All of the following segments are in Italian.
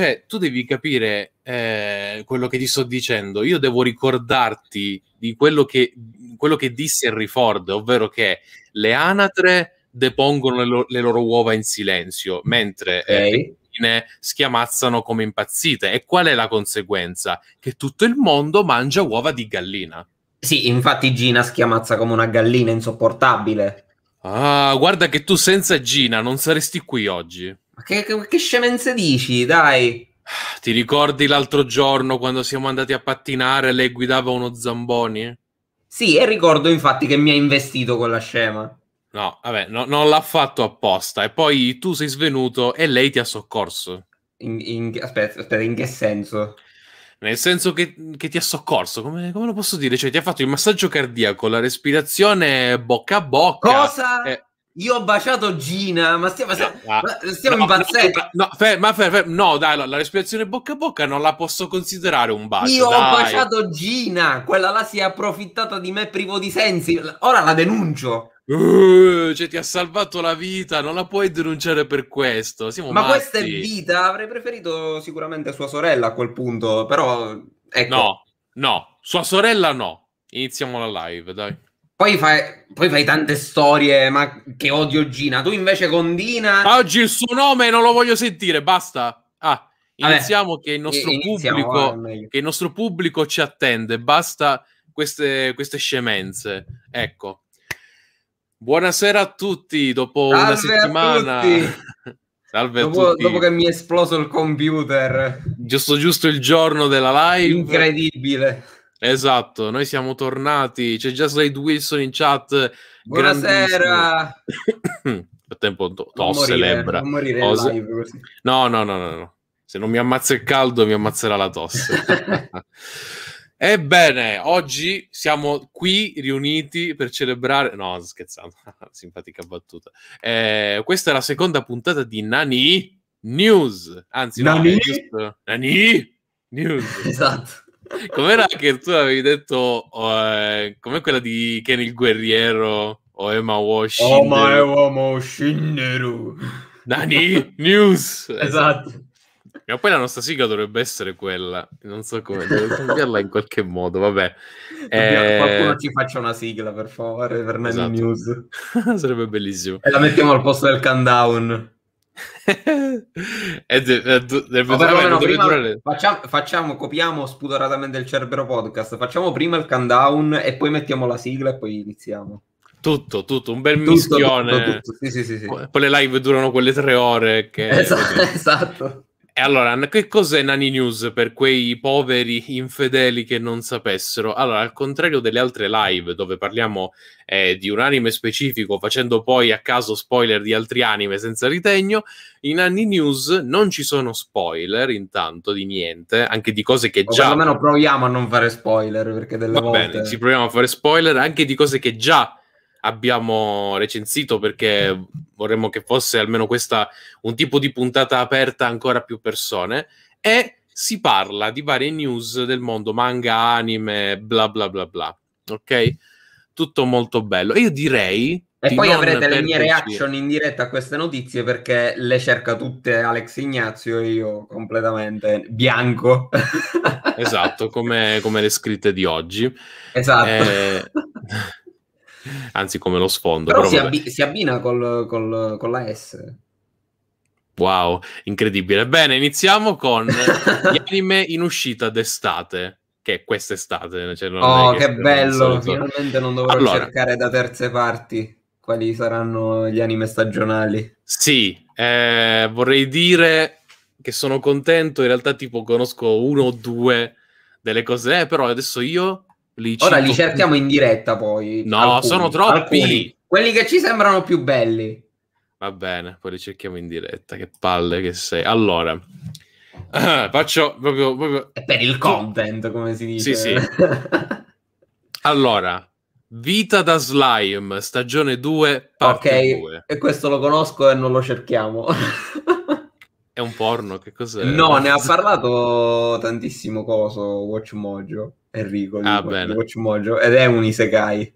cioè tu devi capire eh, quello che ti sto dicendo. Io devo ricordarti di quello che, quello che disse Henry Ford, ovvero che le anatre depongono le, lo- le loro uova in silenzio, mentre eh, okay. eh, schiamazzano come impazzite. E qual è la conseguenza? Che tutto il mondo mangia uova di gallina. Sì, infatti Gina schiamazza come una gallina insopportabile. Ah, guarda che tu senza Gina non saresti qui oggi. Ma che, che, che scemenze dici, dai? Ti ricordi l'altro giorno quando siamo andati a pattinare e lei guidava uno Zamboni? Sì, e ricordo infatti che mi ha investito con la scema. No, vabbè, no, non l'ha fatto apposta. E poi tu sei svenuto e lei ti ha soccorso. In, in, aspetta, aspetta, in che senso? Nel senso che, che ti ha soccorso, come, come, lo posso dire? Cioè, ti ha fatto il massaggio cardiaco, la respirazione bocca a bocca. Cosa? Eh, io ho baciato Gina, ma stiamo, eh, ma stiamo no, impazzendo. No, no, fer, ma fer, fer, no, dai, la, la, respirazione bocca a bocca non la posso considerare un bacio. Io dai. ho baciato Gina, quella là si è approfittata di me privo di sensi. Ora la denuncio. Uh, cioè, ti ha salvato la vita, non la puoi denunciare per questo. Siamo ma matti. questa è vita. Avrei preferito sicuramente sua sorella a quel punto, però ecco. No, no, sua sorella no. Iniziamo la live, dai. Poi fai, poi fai, tante storie, ma che odio Gina. Tu invece con Dina... oggi il suo nome non lo voglio sentire, basta. Ah, iniziamo, Vabbè, che, il iniziamo pubblico, che, il nostro pubblico, ci attende, basta queste, queste scemenze. Ecco. Buonasera a tutti, dopo Salve una settimana... Salve dopo, dopo, che mi è esploso il computer. Giusto giusto il giorno della live. Incredibile. Esatto, noi siamo tornati. C'è già Slade Wilson in chat. Buonasera. Per tempo to- tosse, morire, lebra. Morire live, no, no, no, no, no. Se non mi ammazza il caldo, mi ammazzerà la tosse. Ebbene, oggi siamo qui riuniti per celebrare. No, scherzando, simpatica battuta. Eh, questa è la seconda puntata di Nani News. Anzi, Nani? No, giusto... Nani News. Esatto Com'era che tu avevi detto, oh, eh, com'è quella di Ken il guerriero o Emma Wash? Oh, ma Emma Shinneru. Dani, news. Esatto. Ma poi la nostra sigla dovrebbe essere quella, non so come, devo cambiarla in qualche modo, vabbè. Dobbiamo, eh... Qualcuno ci faccia una sigla, per favore, per Nani esatto. News. Sarebbe bellissimo. E la mettiamo al posto del countdown. facciamo, facciamo, copiamo spudoratamente il Cerbero Podcast. Facciamo prima il countdown e poi mettiamo la sigla e poi iniziamo. Tutto, tutto, un bel tutto, mischione. Tutto, tutto. Sì, sì, sì, sì. Poi le live durano quelle tre ore. Che... Esatto, esatto. E allora, che cos'è Nani News per quei poveri infedeli che non sapessero? Allora, al contrario delle altre live dove parliamo eh, di un anime specifico, facendo poi a caso spoiler di altri anime senza ritegno, in Nani News non ci sono spoiler intanto di niente, anche di cose che o già... Almeno proviamo a non fare spoiler, perché delle Va volte... Bene, ci proviamo a fare spoiler anche di cose che già abbiamo recensito perché vorremmo che fosse almeno questa un tipo di puntata aperta a ancora più persone e si parla di varie news del mondo manga, anime, bla bla bla bla. Ok? Tutto molto bello. E io direi e poi avrete le mie reaction in diretta a queste notizie perché le cerca tutte Alex Ignazio e io completamente bianco. esatto, come, come, le scritte di oggi. Esatto. Eh, anzi come lo sfondo. Però, però si, abbi- si, abbina col, col, con la S. Wow, incredibile. Bene, iniziamo con gli anime in uscita d'estate, che è quest'estate. Cioè oh, che, che, bello, finalmente non dovrò allora, cercare da terze parti quali saranno gli anime stagionali. Sì, eh, vorrei dire che sono contento, in realtà tipo conosco uno o due delle cose, eh, però adesso io li Ora li cerchiamo più. in diretta poi. No, alcuni, sono troppi. Alcuni. Quelli che ci sembrano più belli. Va bene, poi li cerchiamo in diretta. Che palle che sei. Allora, faccio proprio, proprio... per il content, come si dice. Sì, sì. allora, Vita da Slime, stagione 2, parte Ok, 2. e questo lo conosco e non lo cerchiamo. È un porno, che cos'è? No, ne ha parlato tantissimo coso Watch Mojo, Enrico ah, bene. Watch Mojo, ed è un isekai.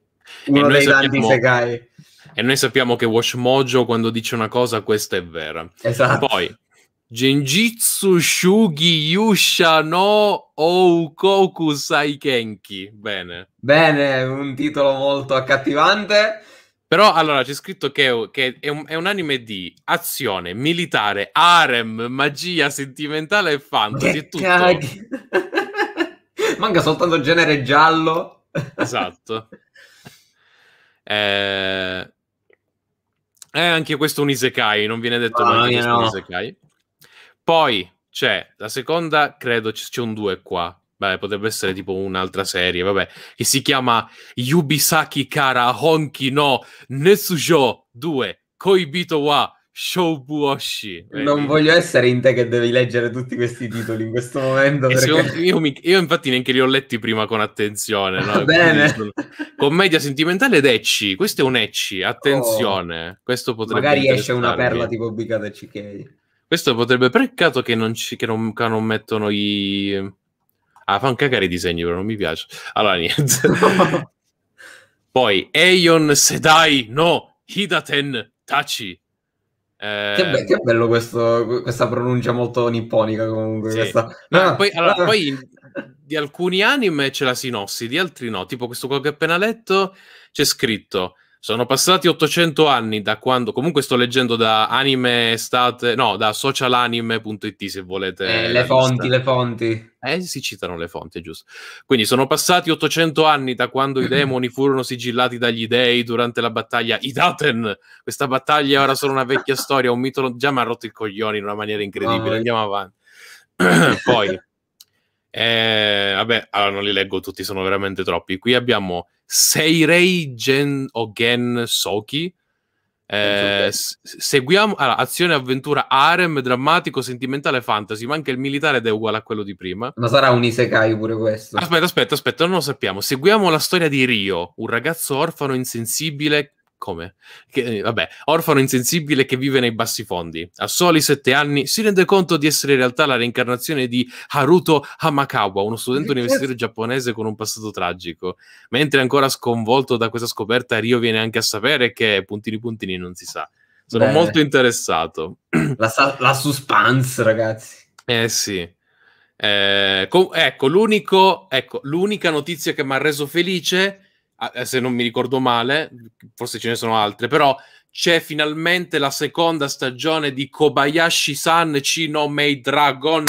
Uno dei sappiamo... tanti isekai. E noi sappiamo che Watch Mojo quando dice una cosa questa è vera. Esatto. Poi Genjitsu Shugi Yusha no Oukoku Saikenki. Bene. Bene, un titolo molto accattivante. Però allora c'è scritto che, è, che è, un, è, un, anime di azione, militare, harem, magia, sentimentale e fantasy. Che tutto. Caghi. Manca soltanto il genere giallo. Esatto. Eh, eh, anche questo un isekai, non viene detto ah, no, no. Poi c'è la seconda, credo ci sia un 2 qua. Beh, potrebbe essere tipo un'altra serie, vabbè, che si chiama Yubisaki Kara Honki no Netsujo 2 Koibito wa Shoubuoshi. Non voglio essere in te che devi leggere tutti questi titoli in questo momento. Perché... Io, io, io, infatti neanche li ho letti prima con attenzione. No? Ah, bene. Commedia sentimentale ed ecci. Questo è un ecci, attenzione. Oh, questo potrebbe magari esce una perla tipo Bicata Ciccheri. Questo potrebbe... Peccato che che che non mettono i Ah, fa un cagare i disegni, però non mi piace. Allora, niente. Poi, Eion Sedai, no, Hidaten Tachi. Eh, che, be- che, bello questo, questa pronuncia molto nipponica comunque. Sì. Questa... No, no, poi, no. Allora, poi, di alcuni anime c'è la sinossi, di altri no. Tipo questo qua che ho appena letto c'è scritto sono passati 800 anni da quando, comunque sto leggendo da anime estate, no, da socialanime.it se volete. Eh, le fonti, le fonti. Eh, si citano le fonti, giusto. Quindi sono passati 800 anni da quando i demoni furono sigillati dagli dei durante la battaglia Idaten. Questa battaglia è ora solo una vecchia storia, un mito, già mi ha rotto i coglioni in una maniera incredibile, oh, andiamo avanti. Poi... Eh, vabbè, allora non li leggo tutti, sono veramente troppi. Qui abbiamo Seirei Gen Ogen Soki. Eh, seguiamo allora, azione, avventura, harem, drammatico, sentimentale, fantasy, ma anche il militare ed è uguale a quello di prima. Ma sarà un isekai pure questo. Aspetta, aspetta, aspetta, non lo sappiamo. Seguiamo la storia di Rio, un ragazzo orfano insensibile come? Che, eh, vabbè, orfano insensibile che vive nei bassi fondi. A soli sette anni si rende conto di essere in realtà la reincarnazione di Haruto Hamakawa, uno studente universitario giapponese con un passato tragico. Mentre ancora sconvolto da questa scoperta, Rio viene anche a sapere che puntini puntini non si sa. Sono Beh, molto interessato. La, la suspense, ragazzi. Eh sì. Eh, ecco, l'unico, ecco, l'unica notizia che mi ha reso felice è eh, se non mi ricordo male, forse ce ne sono altre, però c'è finalmente la seconda stagione di Kobayashi-san Chino Mei Dragon.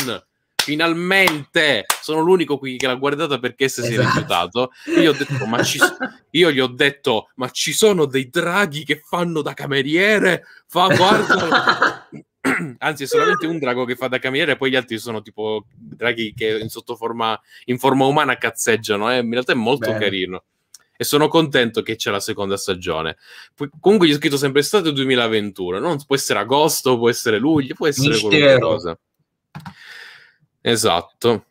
Finalmente! Sono l'unico qui che l'ha guardata perché se esatto. si è esatto. rifiutato. Io, detto, ma ci... Io gli ho detto, ma ci sono dei draghi che fanno da cameriere? Fa, guarda... Anzi, è solamente un drago che fa da cameriere, poi gli altri sono tipo draghi che in sottoforma, in forma umana cazzeggiano. Eh? In realtà è molto Bene. carino e sono contento che c'è la seconda stagione. P- comunque gli ho scritto sempre estate 2021, non può essere agosto, può essere luglio, può essere Mistero. qualunque cosa. Esatto.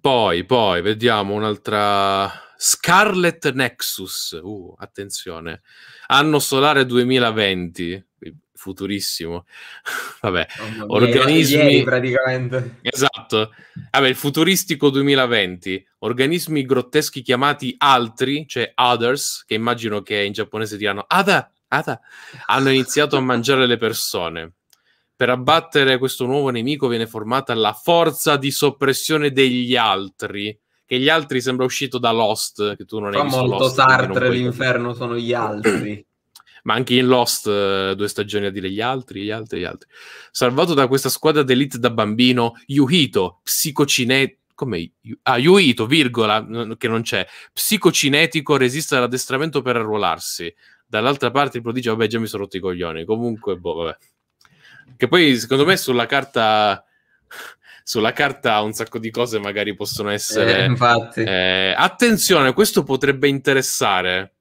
Poi, poi, vediamo un'altra... Scarlet Nexus, uh, attenzione, anno solare 2020, futurissimo. Vabbè, oh, organismi... Ieri, praticamente. Esatto. Vabbè, il futuristico 2020. Organismi grotteschi chiamati altri, cioè others, che immagino che in giapponese diranno ada, ada, hanno iniziato a mangiare le persone. Per abbattere questo nuovo nemico viene formata la forza di soppressione degli altri. Che gli altri sembra uscito da Lost, che tu non Fa hai visto molto Lost, Sartre, l'inferno sono gli altri ma anche in Lost eh, due stagioni a dire gli altri, gli altri, gli altri. Salvato da questa squadra d'elite da bambino, Yuhito, psicocinet... Come? Ah, Yuhito, virgola, che non c'è. Psicocinetico, resiste all'addestramento per arruolarsi. Dall'altra parte il prodigio, vabbè, già mi sono rotto i coglioni. Comunque, boh, vabbè. Che poi, secondo me, sulla carta... sulla carta un sacco di cose magari possono essere... Eh, infatti. Eh, attenzione, questo potrebbe interessare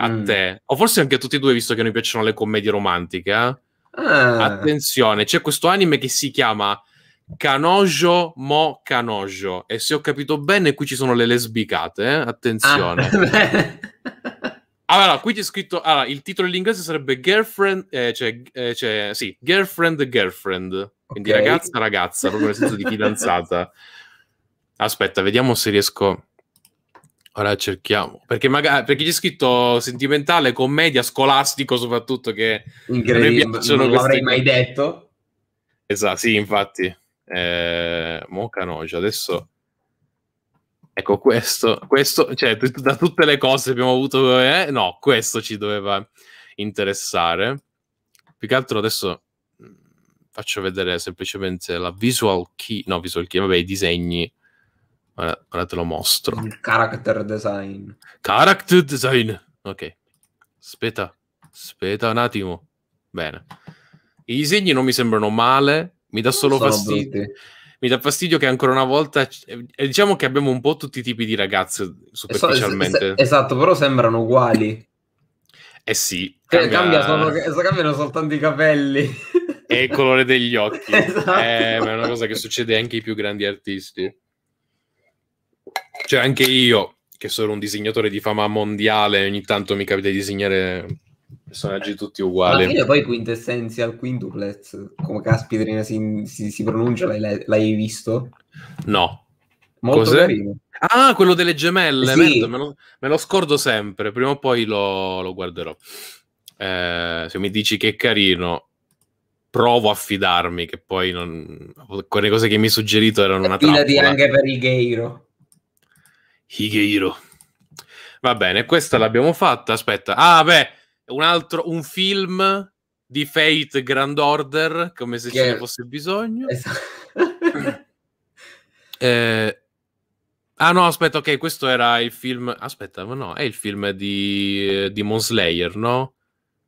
a mm. te, o forse anche a tutti e due, visto che noi piacciono le commedie romantiche. Eh? Ah. Attenzione, c'è questo anime che si chiama Canojo Mo Canojo. E se ho capito bene, qui ci sono le lesbicate. Eh? Attenzione. Ah, allora, qui c'è scritto. Allora, il titolo in inglese sarebbe Girlfriend. Eh, cioè, eh, cioè, sì, Girlfriend Girlfriend. Okay. Quindi ragazza, ragazza, proprio nel senso di fidanzata. Aspetta, vediamo se riesco. Ora cerchiamo. Perché magari perché c'è scritto sentimentale, commedia, scolastico soprattutto che Incredibile, non l'avrei mai detto. Esatto, sì, infatti. Eh, Moca Noce, cioè adesso ecco questo, questo cioè t- da tutte le cose che abbiamo avuto eh? no, questo ci doveva interessare. Più che altro adesso mm, faccio vedere semplicemente la visual key, no, visual key, vabbè, i disegni Guarda, guarda, te lo mostro. Il character design. Character design. Ok. Aspetta, aspetta un attimo. Bene. I disegni non mi sembrano male, mi dà solo fastidio. Mi dà fastidio che ancora una volta. Eh, eh, diciamo che abbiamo un po' tutti i tipi di ragazze superficialmente. Es- es- esatto, però sembrano uguali. Eh sì, cioè, cambia... Cambia solo, cambiano soltanto i capelli e il colore degli occhi. Esatto. Eh, ma è una cosa che succede anche ai più grandi artisti. Cioè, anche io, che sono un disegnatore di fama mondiale, ogni tanto mi capita di disegnare personaggi tutti uguali. ma fine poi Quintessential Quintuplets, come caspita si, si, si pronuncia, l'hai, l'hai, visto? No. Molto Cos'è? carino. Ah, quello delle gemelle, sì. me, lo, me, lo, scordo sempre, prima o poi lo, lo guarderò. Eh, se mi dici che è carino, provo a fidarmi, che poi non... quelle cose che mi hai suggerito erano una Fidati trappola. Fidati anche per il gayro Higehiro. Va bene, questa l'abbiamo fatta. Aspetta. Ah, beh, un altro un film di Fate Grand Order, come se che... ce ne fosse bisogno. Esatto. eh, ah no, aspetta, ok, questo era il film... Aspetta, ma no, è il film di, eh, Demon Slayer, no?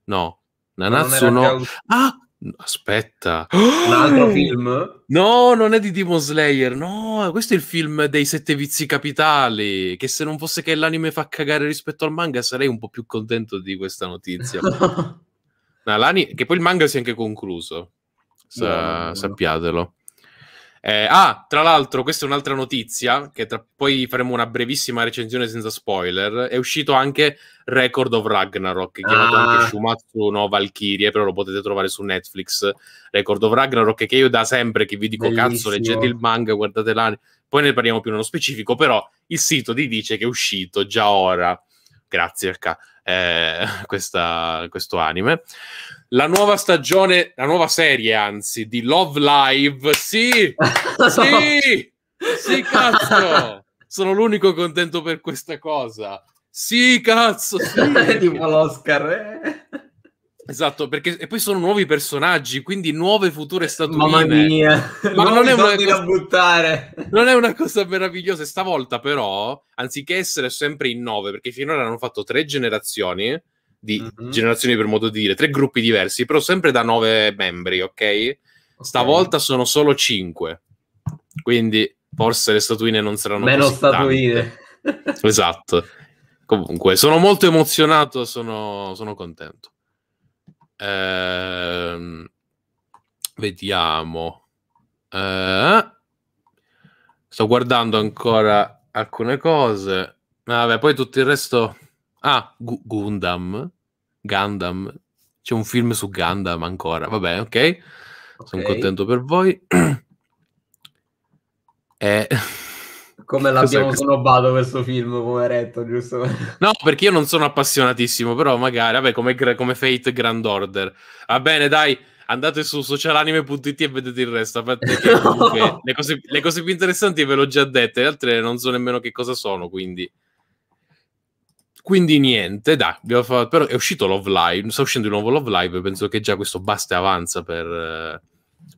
No. Nanatsu no. no. Ah, Aspetta, un altro film? No, non è di Demon Slayer. No, questo è il film dei sette vizi capitali. Che se non fosse che l'anime fa cagare rispetto al manga, sarei un po' più contento di questa notizia. no, che poi il manga si è anche concluso. Sa- no, no, no. Sappiatelo. Eh, ah, tra l'altro, questa è un'altra notizia, che tra... poi faremo una brevissima recensione senza spoiler. È uscito anche Record of Ragnarok, chiamato ah. anche Shumatsu no Valkyrie, però lo potete trovare su Netflix. Record of Ragnarok, che io da sempre che vi dico Bellissimo. cazzo, leggete il manga, guardate l'anime. Poi ne parliamo più nello specifico, però il sito ti dice che è uscito già ora, grazie a eh, questo anime la nuova stagione, la nuova serie, anzi, di Love Live. Sì, sì, sì, cazzo. Sono l'unico contento per questa cosa. Sì, cazzo, sì. tipo l'Oscar. Eh. Esatto, perché e poi sono nuovi personaggi, quindi nuove future statuine. Mamma mia, ma non, è, una cosa, buttare. non è una cosa meravigliosa. Stavolta, però, anziché essere sempre in nove, perché finora hanno fatto tre generazioni, di mm-hmm. generazioni per modo di dire, tre gruppi diversi, però sempre da nove membri, ok? okay. Stavolta sono solo cinque, quindi forse le statuine non saranno meno statuine. Tante. esatto. Comunque, sono molto emozionato, sono, sono contento. Ehm, vediamo. Ehm, sto guardando ancora alcune cose. Vabbè, poi tutto il resto Ah, Gu- Gundam. Gundam. C'è un film su Gundam ancora. Vabbè, ok. okay. Sono contento per voi. eh. Come l'abbiamo snobbato questo film, poveretto, giusto? No, perché io non sono appassionatissimo, però magari, vabbè, come, come Fate Grand Order. Va bene, dai, andate su socialanime.it e vedete il resto. Comunque, le, cose, le, cose, più interessanti ve l'ho già dette, le altre non so nemmeno che cosa sono, quindi quindi niente, dai, abbiamo fatto, però è uscito Love Live, sta uscendo di nuovo Love Live, penso che già questo basta e avanza per, eh,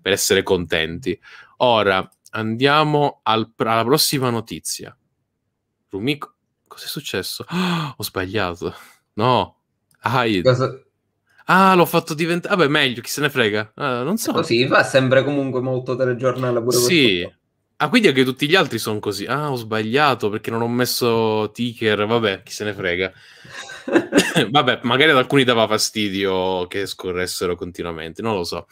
per essere contenti. Ora andiamo al, alla prossima notizia. Rumiko, cos'è successo? Oh, ho sbagliato. No, Hyde. Cosa... Ah, l'ho fatto diventare. Vabbè, meglio, chi se ne frega. Ah, non so. Così va sempre comunque molto telegiornale pure Sì, Ah, quindi anche tutti gli altri sono così. Ah, ho sbagliato perché non ho messo ticker. Vabbè, chi se ne frega. Vabbè, magari ad alcuni dava fastidio che scorressero continuamente, non lo so.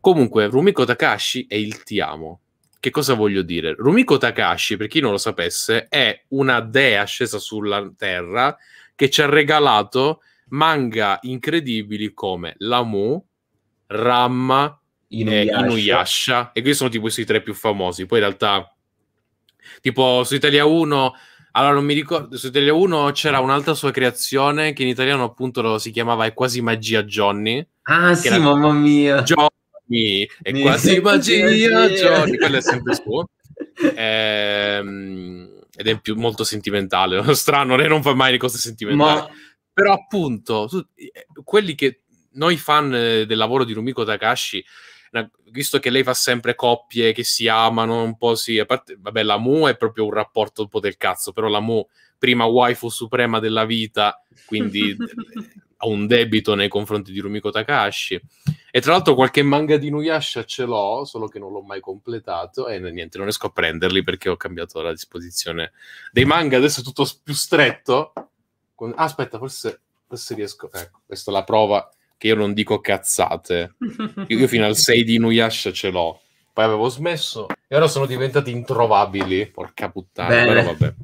Comunque, Rumiko Takashi è il ti amo. Che cosa voglio dire? Rumiko Takashi, per chi non lo sapesse, è una dea scesa sulla Terra che ci ha regalato manga incredibili come Lamu, Ramma, Inuyasha. Eh, Inuyasha. E questi sono tipo i tre più famosi. Poi in realtà, tipo su Italia 1, allora non mi ricordo, su Italia 1 c'era un'altra sua creazione che in italiano appunto lo, si chiamava È quasi magia Johnny. Ah sì, era... mamma mia. Johnny, è mi quasi è magia, magia Johnny, quello è sempre suo. Ehm ed è più, molto sentimentale. Strano, lei non fa mai le cose sentimentali. Ma... Però appunto, tu, eh, quelli che noi fan eh, del lavoro di Rumiko Takashi una, visto che lei fa sempre coppie che si amano un po', sì, a parte, vabbè, la Mu è proprio un rapporto un po' del cazzo, però la Mu, prima waifu suprema della vita, quindi eh, ha un debito nei confronti di Rumiko Takashi. E tra l'altro qualche manga di Nuyasha ce l'ho, solo che non l'ho mai completato e niente, non riesco a prenderli perché ho cambiato la disposizione dei manga, adesso è tutto più stretto. Ah, aspetta, forse, forse riesco. Ecco, questa è la prova che io non dico cazzate. Io, io fino al 6 di Inuyasha ce l'ho, poi avevo smesso e ora sono diventati introvabili. Porca puttana, Bene. però vabbè.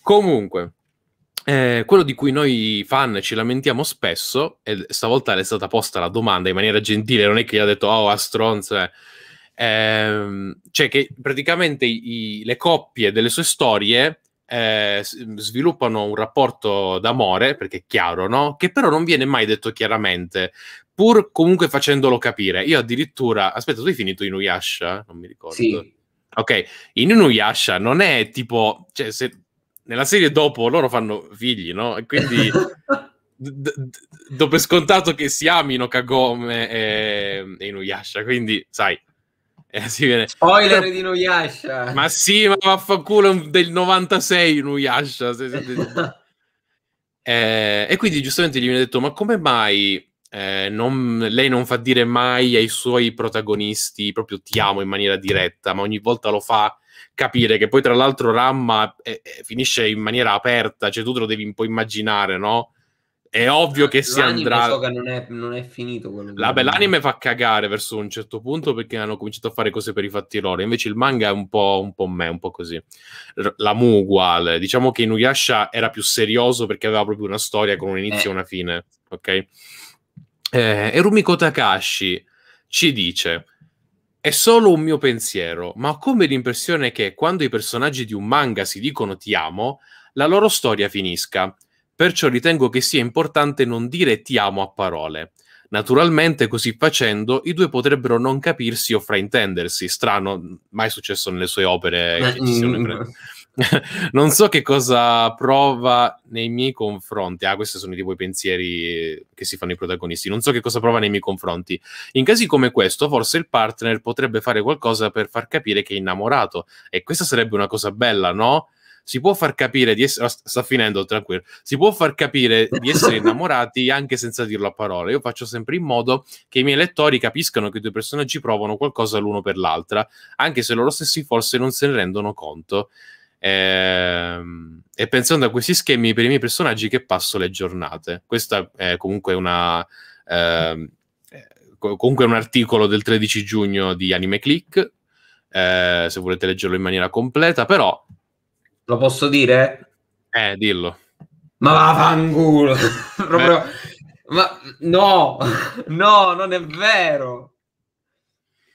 Comunque, eh, quello di cui noi fan ci lamentiamo spesso, e stavolta le è stata posta la domanda in maniera gentile, non è che gli ha detto oh a stronze, eh. ehm, cioè che praticamente i, le coppie delle sue storie eh, mm, sviluppano un rapporto d'amore, perché è chiaro, no? Che però non viene mai detto chiaramente, pur comunque facendolo capire. Io addirittura, aspetta, tu hai finito Inuyasha? Non mi ricordo. Sì. Ok, in Inuyasha non è tipo, cioè, se nella serie dopo loro fanno figli, no? E quindi d- d- dopo scontato che si amino Kagome e, e Inuyasha, quindi sai, Eh, si viene. Spoiler di Nuyasha. Ma sì, ma vaffanculo del 96 Nuyasha. eh, e quindi giustamente gli viene detto, ma come mai eh, non, lei non fa dire mai ai suoi protagonisti proprio ti amo in maniera diretta, ma ogni volta lo fa capire che poi tra l'altro Ramma eh, eh finisce in maniera aperta, cioè tu te lo devi un po' immaginare, no? è ovvio che si andrà. So che non è, non è finito quello. La, beh, l'anime fa cagare verso un certo punto perché hanno cominciato a fare cose per i fatti loro. Invece il manga è un po', un po' me, un po' così. La Mu uguale. Diciamo che Inuyasha era più serioso perché aveva proprio una storia con un inizio eh. e una fine. Ok? Eh, e Rumiko Takashi ci dice. È solo un mio pensiero, ma ho come l'impressione che quando i personaggi di un manga si dicono ti amo, la loro storia finisca Perciò ritengo che sia importante non dire ti amo a parole. Naturalmente, così facendo, i due potrebbero non capirsi o fraintendersi. Strano, mai successo nelle sue opere. Eh, mm. non so che cosa prova nei miei confronti. Ah, questi sono tipo i pensieri che si fanno i protagonisti. Non so che cosa prova nei miei confronti. In casi come questo, forse il partner potrebbe fare qualcosa per far capire che è innamorato. E questa sarebbe una cosa bella, no? si può far capire di essere, oh, sta finendo tranquillo, si può far capire di essere innamorati anche senza dirlo a parole. Io faccio sempre in modo che i miei lettori capiscano che i due personaggi provano qualcosa l'uno per l'altra, anche se loro stessi forse non se ne rendono conto. Ehm, e pensando a questi schemi per i miei personaggi che passo le giornate. Questa è comunque una... Ehm, eh, comunque è un articolo del 13 giugno di Anime Click, eh, se volete leggerlo in maniera completa, però lo posso dire? Eh, dillo. Ma vaffanculo! Proprio... Ma no, no, non è vero.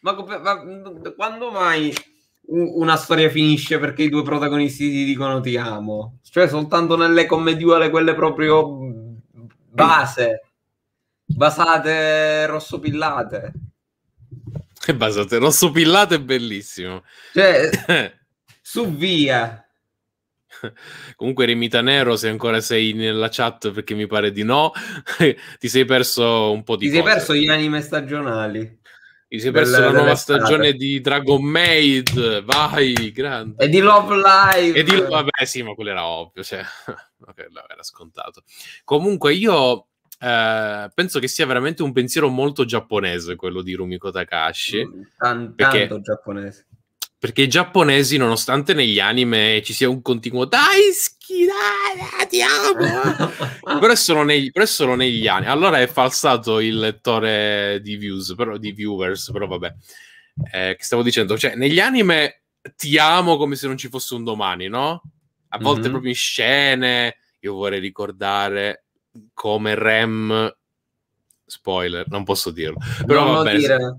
Ma, ma quando mai una storia finisce perché i due protagonisti ti dicono ti amo? Cioè soltanto nelle commediuole quelle proprio base, basate rossopillate. Che basate rossopillate è bellissimo. Cioè, su via. Comunque, Remita Nero, se ancora sei nella chat, perché mi pare di no, ti sei perso un po' di Ti cose. sei perso gli anime stagionali. Ti sei perso della, la nuova stagione di Dragon Maid, vai, grande. E di Love Live. E di, vabbè, sì, ma quello era ovvio, cioè, okay, era scontato. Comunque, io Uh, penso che sia veramente un pensiero molto giapponese quello di Rumiko Takashi. Mm, tan- perché, tanto giapponese. Perché i giapponesi, nonostante negli anime ci sia un continuo dai, schirare, ti amo, però, è solo negli, però è solo negli anni. Allora è falsato il lettore di, views, però, di viewers, però vabbè. Eh, che stavo dicendo, cioè, negli anime ti amo come se non ci fosse un domani, no? A volte mm-hmm. proprio in scene. Io vorrei ricordare come Rem spoiler, non posso dirlo. Però non vabbè, dire.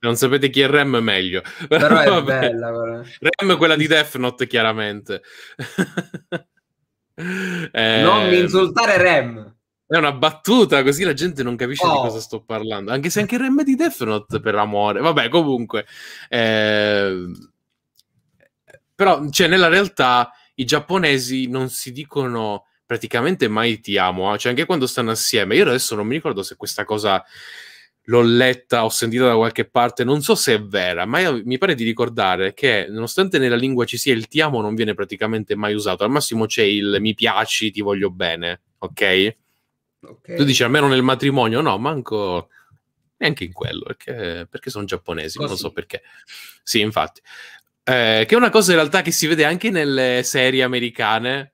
Non sapete chi è Rem meglio. Però, però è bella. Però. Rem è quella di Death Note, chiaramente. eh, non mi insultare Rem. È una battuta, così la gente non capisce oh. di cosa sto parlando. Anche se anche Rem è di Death Note, per amore. Vabbè, comunque. Eh, però, cioè, nella realtà, i giapponesi non si dicono praticamente mai ti amo. Eh? Cioè, anche quando stanno assieme. Io adesso non mi ricordo se questa cosa l'ho letta, ho sentita da qualche parte, non so se è vera, ma io, mi pare di ricordare che nonostante nella lingua ci sia il ti amo non viene praticamente mai usato, al massimo c'è il mi piaci, ti voglio bene, ok? Tu dici almeno nel matrimonio, no, manco neanche in quello, perché, perché sono giapponesi, Così. non so perché. Sì, infatti. Eh, che è una cosa in realtà che si vede anche nelle serie americane,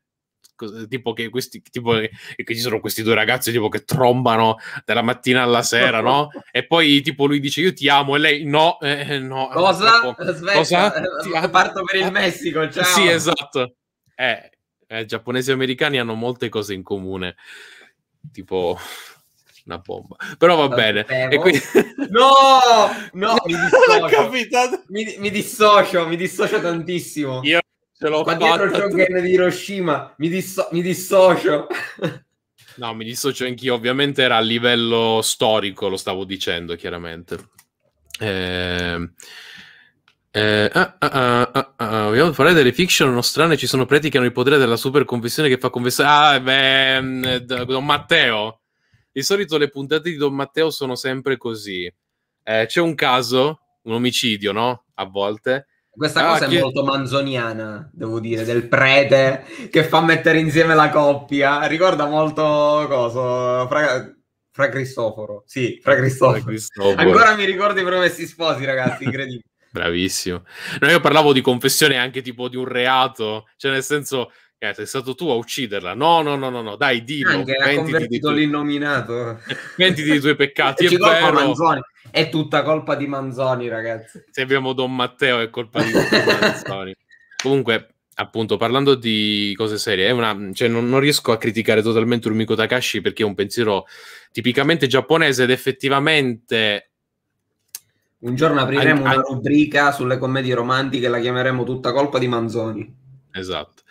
tipo che, questi, tipo che, ci sono questi due ragazzi tipo, che trombano dalla mattina alla sera, no? E poi tipo lui dice io ti amo e lei no, eh, no. Cosa? Aspetta, Cosa? Eh, ti... parto per il Messico, eh, ciao. Sì, esatto. Eh, eh, giapponesi e americani hanno molte cose in comune, tipo una bomba. Però va Lo bene. Quindi... No, no, mi dissocio. Mi, mi dissocio. mi, dissocio, tantissimo. Io Ce l'ho Ma fatta. dietro Shogun di Hiroshima mi, disso- mi dissocio. no, mi dissocio anch'io. Ovviamente era a livello storico, lo stavo dicendo chiaramente. Eh, eh, ah, ah, ah, vogliamo parlare delle fiction non strane Ci sono preti che hanno il potere della super confessione che fa confessare. Ah, beh, Don Matteo. Di solito le puntate di Don Matteo sono sempre così. Eh, c'è un caso, un omicidio, no? A volte questa ah, cosa che... è molto manzoniana, devo dire, del prete che fa mettere insieme la coppia. Ricorda molto cosa. Fra... Fra Cristoforo, sì, Fra Cristoforo. Fra Cristoforo. Ancora mi ricordo i promessi sposi, ragazzi, incredibile. Bravissimo. No, io parlavo di confessione anche tipo di un reato, cioè nel senso, eh, sei stato tu a ucciderla. No, no, no, no, no. dai, dillo. Anche ha convertito tu... l'innominato. Pentiti dei tuoi peccati, è vero. Manzoni. È tutta colpa di Manzoni, ragazzi. Se abbiamo Don Matteo è colpa di Manzoni. Comunque, appunto, parlando di cose serie, una, cioè, non, non, riesco a criticare totalmente Rumiko Takashi perché è un pensiero tipicamente giapponese ed effettivamente... Un giorno apriremo a, a... una rubrica sulle commedie romantiche e la chiameremo tutta colpa di Manzoni. Esatto.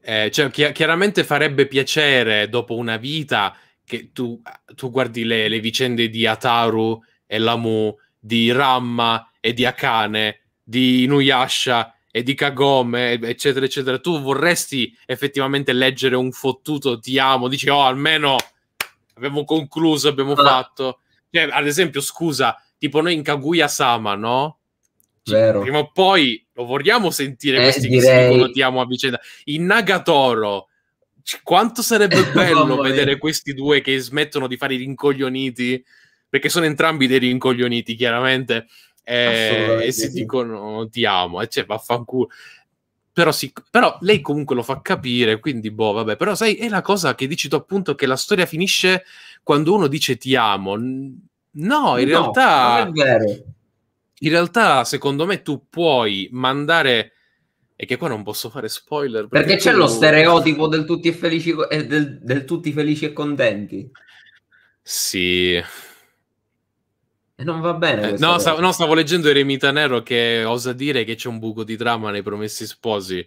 Eh, cioè, chi- chiaramente farebbe piacere dopo una vita che tu, tu guardi le, le vicende di Ataru e Elamu, di Ramma e di Akane, di Inuyasha e di Kagome, eccetera, eccetera. Tu vorresti effettivamente leggere un fottuto ti amo, dici oh almeno abbiamo concluso, abbiamo ah. fatto. Cioè, ad esempio, scusa, tipo noi in Kaguya Sama, no? Cioè, prima o poi lo vogliamo sentire eh, questi direi... che si dicono ti amo a vicenda. In Nagatoro, quanto sarebbe bello vedere questi due che smettono di fare i rincoglioniti perché sono entrambi dei rincoglioniti, chiaramente, eh, e, e si sì. dicono ti amo, e cioè vaffanculo. Però, sì, però, lei comunque lo fa capire, quindi boh, vabbè. Però sai, è la cosa che dici tu appunto che la storia finisce quando uno dice ti amo. No, in no, realtà... Non è vero. In realtà, secondo me, tu puoi mandare... E che qua non posso fare spoiler. Perché, perché c'è tu... lo stereotipo del tutti, felici, eh, del, del tutti felici e contenti. Sì, eh, non va bene. Eh, no, stavo, no, stavo leggendo Eremita Nero che osa dire che c'è un buco di trama nei Promessi Sposi.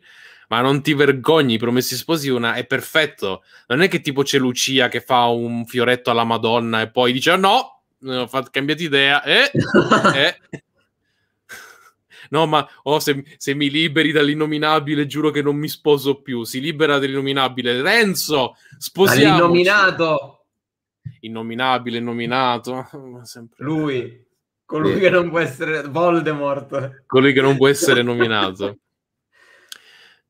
Ma non ti vergogni, Promessi Sposi una... è perfetto. Non è che tipo c'è Lucia che fa un fioretto alla Madonna e poi dice ah, no, ho eh, fatto, cambiato idea. Eh, eh. no, ma oh, se, se, mi liberi dall'innominabile, giuro che non mi sposo più. Si libera dall'innominabile. Renzo, sposiamo. L'innominato innominabile, nominato. Sempre... Lui, colui che non può essere Voldemort. Colui che non può essere nominato.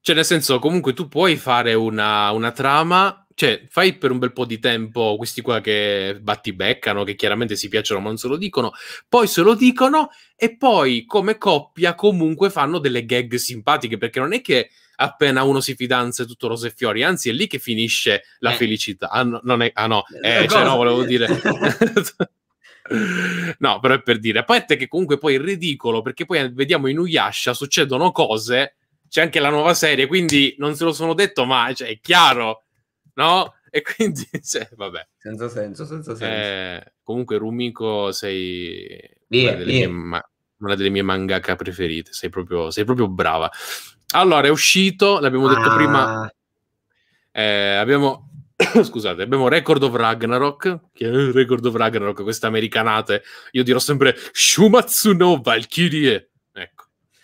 Cioè, nel senso, comunque tu puoi fare una, una trama cioè, fai per un bel po' di tempo questi qua che battibeccano, che chiaramente si piacciono ma non se lo dicono, poi se lo dicono e poi come coppia comunque fanno delle gag simpatiche, perché non è che appena uno si fidanza è tutto rose e fiori, anzi è lì che finisce la eh. felicità. Ah, non è, ah no, eh, eh cioè, no, volevo dire... no, però è per dire. A parte che comunque poi è ridicolo, perché poi eh, vediamo in Uyasha succedono cose, c'è anche la nuova serie, quindi non se lo sono detto, ma cioè, è chiaro no? E quindi, cioè, vabbè. Senza senso, senza eh, senso. Eh, comunque Rumiko sei yeah, una, delle yeah. mie, una, delle mie, mangaka preferite, sei proprio, sei proprio brava. Allora, è uscito, l'abbiamo detto ah. prima, eh, abbiamo scusate, abbiamo Record of Ragnarok, che Record of Ragnarok, queste americanate. Io dirò sempre Shumatsu no Valkyrie,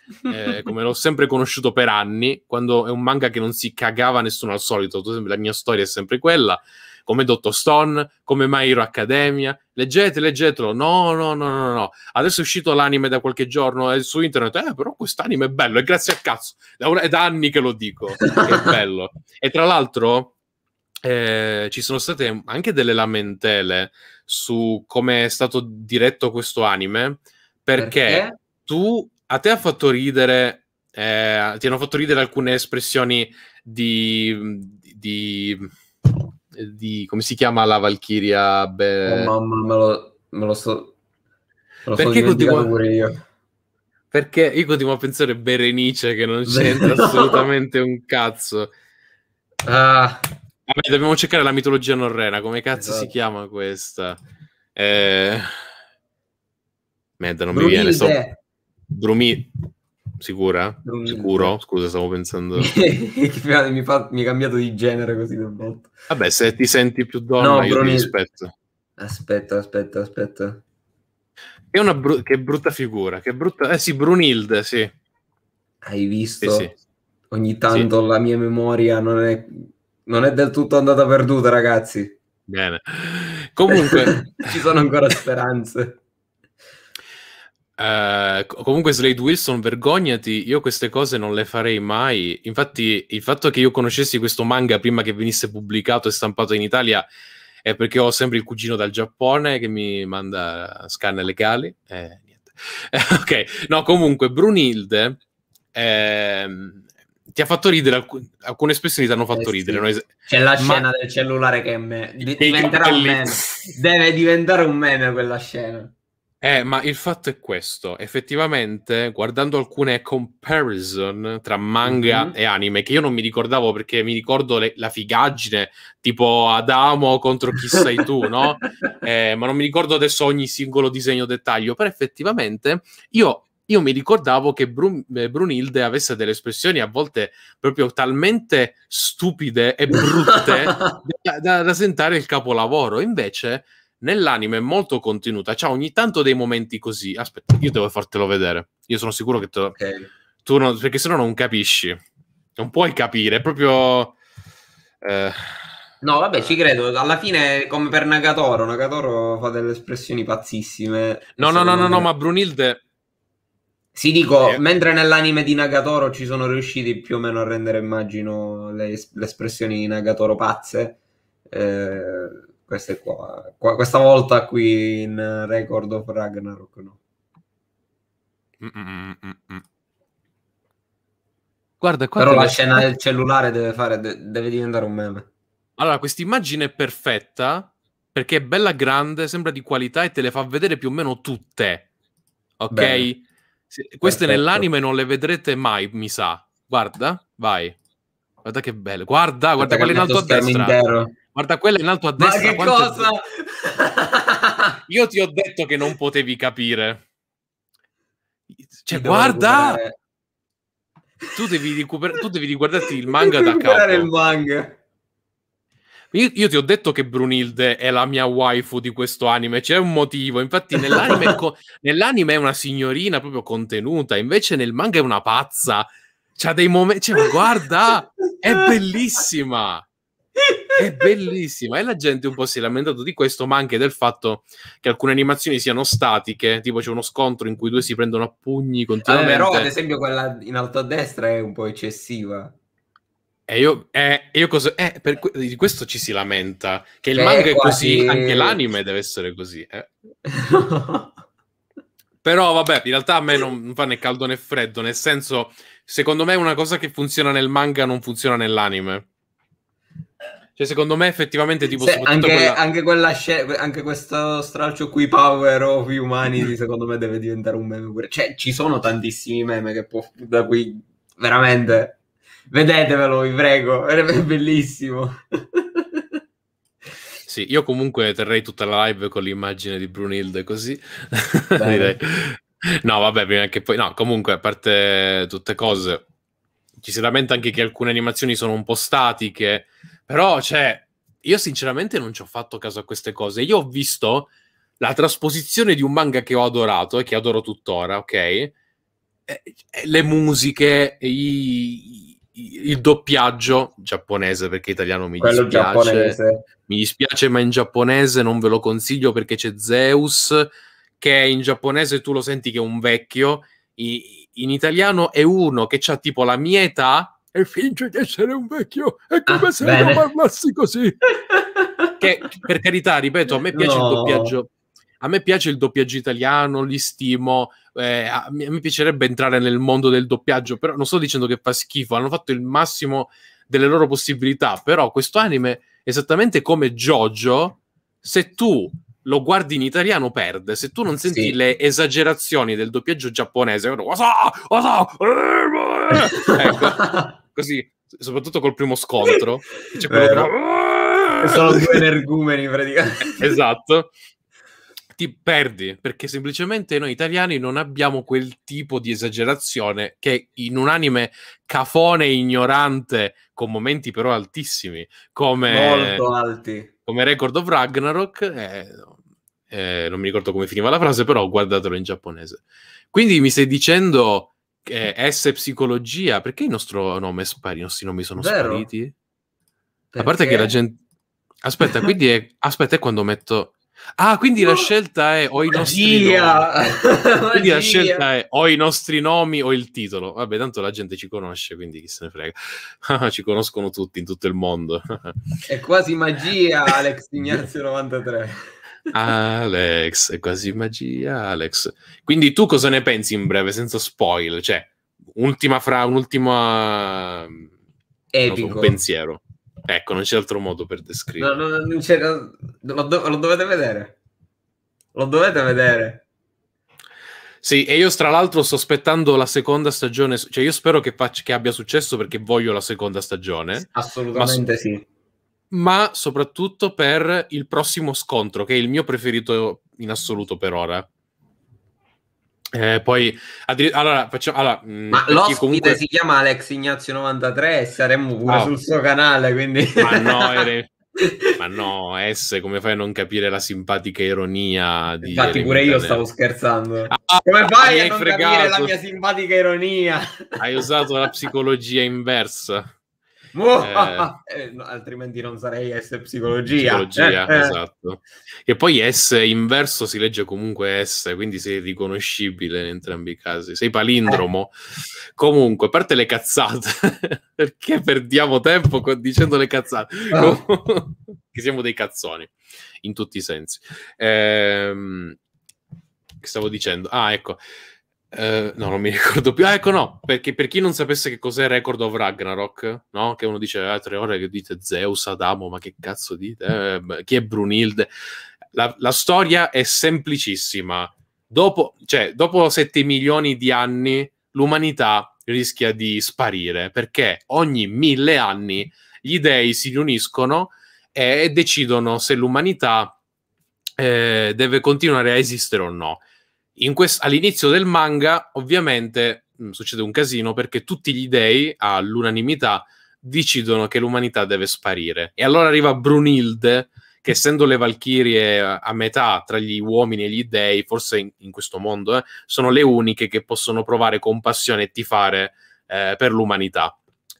eh, come l'ho sempre conosciuto per anni, quando è un manga che non si cagava nessuno al solito, la mia storia è sempre quella, come Dottor Stone, come My Hero Academia, leggete, leggetelo, no, no, no, no, no, adesso è uscito l'anime da qualche giorno è eh, su internet, eh, però quest'anime è bello, e grazie a cazzo, da un- è da anni che lo dico, è bello. E tra l'altro... Eh, ci sono state anche delle lamentele su come è stato diretto questo anime perché, perché? tu a te ha fatto ridere, eh, ti hanno fatto ridere alcune espressioni di, di, di come si chiama la Valchiria? Beh... Oh, mamma, me lo, me lo sto... Me lo continuo... pure io. Perché io continuo a pensare Berenice che non c'entra assolutamente un cazzo. Ah. Vabbè, dobbiamo cercare la mitologia norrena. Come cazzo esatto. si chiama questa? Eh... Merda, non Brunilde. mi viene. Sto... Brumi, sicura? Brumi. Sicuro? Scusa, stavo pensando. mi, fa, mi è cambiato di genere così del botto. Vabbè, se ti senti più donna, no, io Brumi... ti rispetto. Aspetta, aspetta, aspetta. È una bru- che brutta figura, che brutta... Eh sì, Brunilde, sì. Hai visto? Sì, sì. Ogni tanto sì. la mia memoria non è... non è del tutto andata perduta, ragazzi. Bene. Comunque... Ci sono ancora speranze. Uh, comunque Slade Wilson, vergognati, io queste cose non le farei mai. Infatti il fatto che io conoscessi questo manga prima che venisse pubblicato e stampato in Italia è perché ho sempre il cugino dal Giappone che mi manda scanne legali. Eh, niente. Eh, ok, no, comunque Brunhilde eh, ti ha fatto ridere, alc- alcune espressioni ti hanno fatto eh, ridere. Sì. Es- C'è la scena del cellulare che me- di- diventerà un meme. Deve diventare un meme quella scena. Eh, ma il fatto è questo, effettivamente, guardando alcune comparison tra manga mm-hmm. e anime, che io non mi ricordavo perché mi ricordo le, la figaggine tipo Adamo contro chi sei tu, no? Eh, ma non mi ricordo adesso ogni singolo disegno dettaglio, però effettivamente io io mi ricordavo che Brun- eh, Brunilde avesse delle espressioni a volte proprio talmente stupide e brutte da, da, da, sentare il capolavoro. Invece, nell'anime è molto contenuta. C'ha ogni tanto dei momenti così. Aspetta, io devo fartelo vedere. Io sono sicuro che te Okay. Tu non... Perché sennò non capisci. Non puoi capire, è proprio... Eh... No, vabbè, eh. ci credo. Alla fine, come per Nagatoro, Nagatoro fa delle espressioni pazzissime. No, no, no, no, no, ma Brunilde... Sì, dico, eh. mentre nell'anime di Nagatoro ci sono riusciti più o meno a rendere, immagino, le, es- le espressioni di Nagatoro pazze, eh, queste qua. qua. Questa volta qui in Record of Ragnarok, no? Guarda, qua Però la scena del cellulare deve, fare, deve diventare un meme. Allora, questa immagine è perfetta perché è bella grande, sembra di qualità e te le fa vedere più o meno tutte. Ok? Bene. Queste nell'anime non le vedrete mai, mi sa. Guarda, vai. Guarda che bello. Guarda, guarda, guarda quello in alto a destra. Intero. Guarda quella in alto a destra. Ma che cosa? Io ti ho detto che non potevi capire. Cioè, guarda! Tu devi, recuper- tu devi riguardarti il manga da capo. il manga. Io, io, ti ho detto che Brunilde è la mia waifu di questo anime, c'è un motivo. Infatti, nell'anime, co- nell'anime è una signorina proprio contenuta, invece nel manga è una pazza. C'ha dei momenti. Cioè, guarda, è bellissima è bellissima e la gente un po' si è lamentato di questo ma anche del fatto che alcune animazioni siano statiche tipo c'è uno scontro in cui due si prendono a pugni continuamente allora, però ad esempio quella in alto a destra è un po' eccessiva e io, eh, io cosa, eh, per, di questo ci si lamenta che il che manga è quasi... così anche l'anime deve essere così eh. Però vabbè, in realtà a me non fa né caldo né freddo, nel senso, secondo me una cosa che funziona nel manga non funziona nell'anime. Cioè, secondo me, effettivamente, tipo. Se, anche, quella... Anche, quella sc- anche, questo stralcio qui, Power of Humanity, secondo me, deve diventare un meme pure. Cioè, ci sono tantissimi meme che può. Da qui, veramente. Vedetevelo, vi prego, è bellissimo. Sì, io comunque terrei tutta la live con l'immagine di Brunilde così. Direi. No, vabbè, prima che poi... No, comunque, a parte tutte cose, ci si lamenta anche che alcune animazioni sono un po' statiche, però, cioè, io sinceramente non ci ho fatto caso a queste cose. Io ho visto la trasposizione di un manga che ho adorato e che adoro tuttora, ok? Eh, eh, le musiche, i, il doppiaggio giapponese perché italiano mi Quello dispiace. Giapponese. Mi dispiace, ma in giapponese non ve lo consiglio perché c'è Zeus che in giapponese tu lo senti che è un vecchio, in italiano è uno che ha tipo la mia età e finge di essere un vecchio. È ah, come ah, se bene. io parlassi così. che per carità, ripeto, a me piace no. il doppiaggio. A me piace il doppiaggio italiano, li stimo. Eh, a, me, a me piacerebbe entrare nel mondo del doppiaggio, però non sto dicendo che fa schifo. Hanno fatto il massimo delle loro possibilità. Però questo anime, esattamente come Jojo, se tu lo guardi in italiano perde. Se tu non senti sì. le esagerazioni del doppiaggio giapponese, ecco, così, soprattutto col primo scontro, c'è quello eh, che... Sono due energumeni praticamente. Esatto ti perdi perché semplicemente noi italiani non abbiamo quel tipo di esagerazione che in un anime cafone e ignorante con momenti però altissimi come, come Record of Ragnarok eh, eh, non mi ricordo come finiva la frase però guardatelo in giapponese quindi mi stai dicendo che S psicologia perché il nostro nome spari i nostri nomi sono Vero? spariti perché? a parte che la gente aspetta quindi è... aspetta è quando metto Ah, quindi no. la scelta è o i nostri nomi. Magia. Quindi la scelta è o i nostri nomi o il titolo. Vabbè, tanto la gente ci conosce, quindi chi se ne frega. ci conoscono tutti in tutto il mondo. è quasi magia, Alex Ignazio 93. Alex, è quasi magia, Alex. Quindi tu cosa ne pensi in breve, senza spoil? Cioè, ultima fra, un'ultima... Mm, Epico. No, un pensiero. Ecco, non c'è altro modo per descriverlo. No, no, non c'è, lo, lo, dovete vedere. Lo dovete vedere. Sì, e io tra l'altro sto aspettando la seconda stagione, cioè io spero che, faccia, che abbia successo perché voglio la seconda stagione. Assolutamente ma, sì. Ma soprattutto per il prossimo scontro, che è il mio preferito in assoluto per ora, eh, poi addir- allora, facciamo, allora, mm, ma l'ospite comunque... si chiama Alex Ignazio 93 e saremmo pure oh. sul suo canale quindi ma no, ere... ma no S come fai a non capire la simpatica ironia di infatti pure io stavo scherzando ah, come fai a non fregato. capire la mia simpatica ironia hai usato la psicologia inversa eh. eh, no, altrimenti non sarei S psicologia. Psicologia, eh, eh. esatto. E poi S inverso si legge comunque S, quindi sei riconoscibile in entrambi i casi. Sei palindromo. Comunque, a parte le cazzate, perché perdiamo tempo dicendo le cazzate? Ah. che siamo dei cazzoni, in tutti i sensi. Ehm, che stavo dicendo? Ah, ecco. Uh, no, non mi ricordo più. Ah, ecco, no, perché per chi non sapesse che cos'è Record of Ragnarok, no? Che uno dice, ah, tre ore che dite Zeus, Adamo, ma che cazzo dite? Eh, chi è Brunilde? La, la, storia è semplicissima. Dopo, cioè, dopo 7 milioni di anni, l'umanità rischia di sparire, perché ogni mille anni gli dei si riuniscono e decidono se l'umanità eh, deve continuare a esistere o no Quest- all'inizio del manga, ovviamente, mh, mm, succede un casino perché tutti gli dei, all'unanimità, decidono che l'umanità deve sparire. E allora arriva Brunilde, che essendo le Valchirie a metà tra gli uomini e gli dei, forse in, in questo mondo, eh, sono le uniche che possono provare compassione e tifare eh, per l'umanità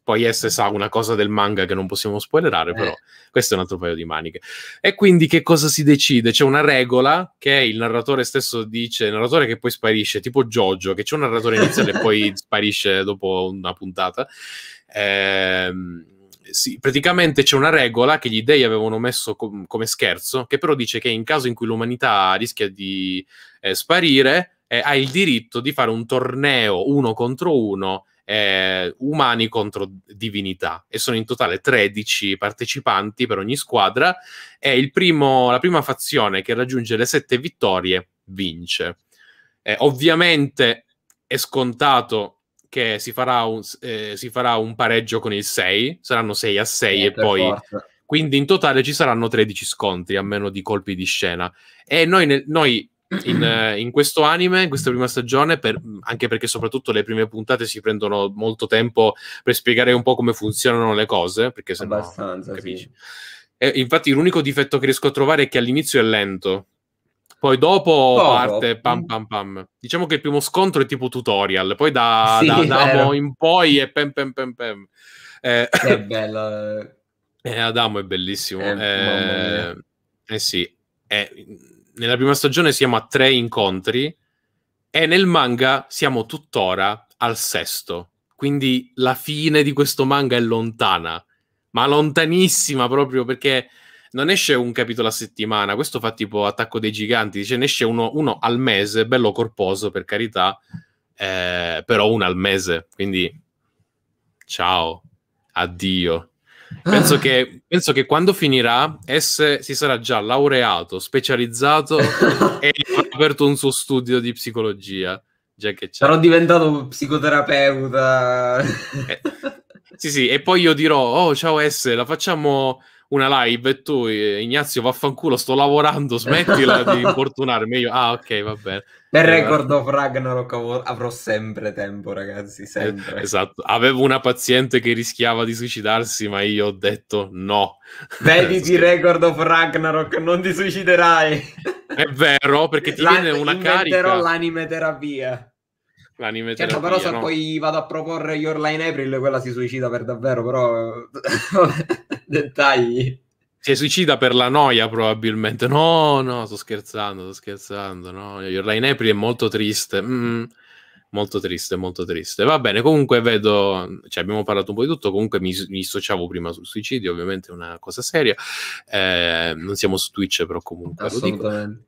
poi esse sa una cosa del manga che non possiamo spoilerare, eh. però eh. questo è un altro paio di maniche. E quindi che cosa si decide? C'è una regola che il narratore stesso dice, il narratore che poi sparisce, tipo Giorgio, che c'è un narratore iniziale e poi sparisce dopo una puntata. Ehm, sì, praticamente c'è una regola che gli dei avevano messo com- come scherzo, che però dice che in caso in cui l'umanità rischia di eh, sparire, eh, ha il diritto di fare un torneo uno contro uno eh, umani contro divinità e sono in totale 13 partecipanti per ogni squadra e il primo, la prima fazione che raggiunge le 7 vittorie vince. Eh, ovviamente è scontato che si farà, un, eh, si farà un, pareggio con il 6, saranno 6 a 6 eh, e poi... Forza. Quindi in totale ci saranno 13 scontri, a meno di colpi di scena. E noi, nel, noi in, eh, in, questo anime, in questa prima stagione, per, anche perché soprattutto le prime puntate si prendono molto tempo per spiegare un po' come funzionano le cose, perché se Abbastanza, no, capisci. Sì. E, infatti l'unico difetto che riesco a trovare è che all'inizio è lento, poi dopo oh, parte pam pam pam. Diciamo che il primo scontro è tipo tutorial, poi da, sì, da, da Adamo in poi è pam pam pam pam. Eh, è bello. Eh, Adamo è bellissimo. Eh, eh, eh sì, è eh, nella prima stagione siamo a tre incontri e nel manga siamo tuttora al sesto. Quindi la fine di questo manga è lontana, ma lontanissima proprio perché non esce un capitolo a settimana. Questo fa tipo Attacco dei Giganti, dice ne esce uno, uno al mese, bello corposo per carità, eh, però uno al mese. Quindi ciao, addio. Penso, ah. che, penso che quando finirà, S si sarà già laureato, specializzato e ha aperto un suo studio di psicologia. Già che c'è. Sarò diventato psicoterapeuta. Eh, sì, sì, e poi io dirò, oh ciao S, la facciamo una live e tu, eh, Ignazio, vaffanculo, sto lavorando, smettila di importunarmi. Io, ah, ok, va bene. Per eh, record of Ragnarok avrò sempre tempo, ragazzi, sempre. Eh, esatto. Avevo una paziente che rischiava di suicidarsi, ma io ho detto no. Vediti record of Ragnarok, non ti suiciderai. È vero, perché ti L'an- viene una carica. Inventerò l'anime terapia. L'anime certo, terapia, però se no? poi vado a proporre Your Line April, quella si suicida per davvero, però dettagli. Si suicida per la noia probabilmente. No, no, sto scherzando, sto scherzando. No. Your Line April è molto triste. Mm, molto triste, molto triste. Va bene, comunque vedo, cioè abbiamo parlato un po' di tutto, comunque mi, mi dissociavo prima sul suicidio, ovviamente è una cosa seria. Eh, non siamo su Twitch, però comunque lo dico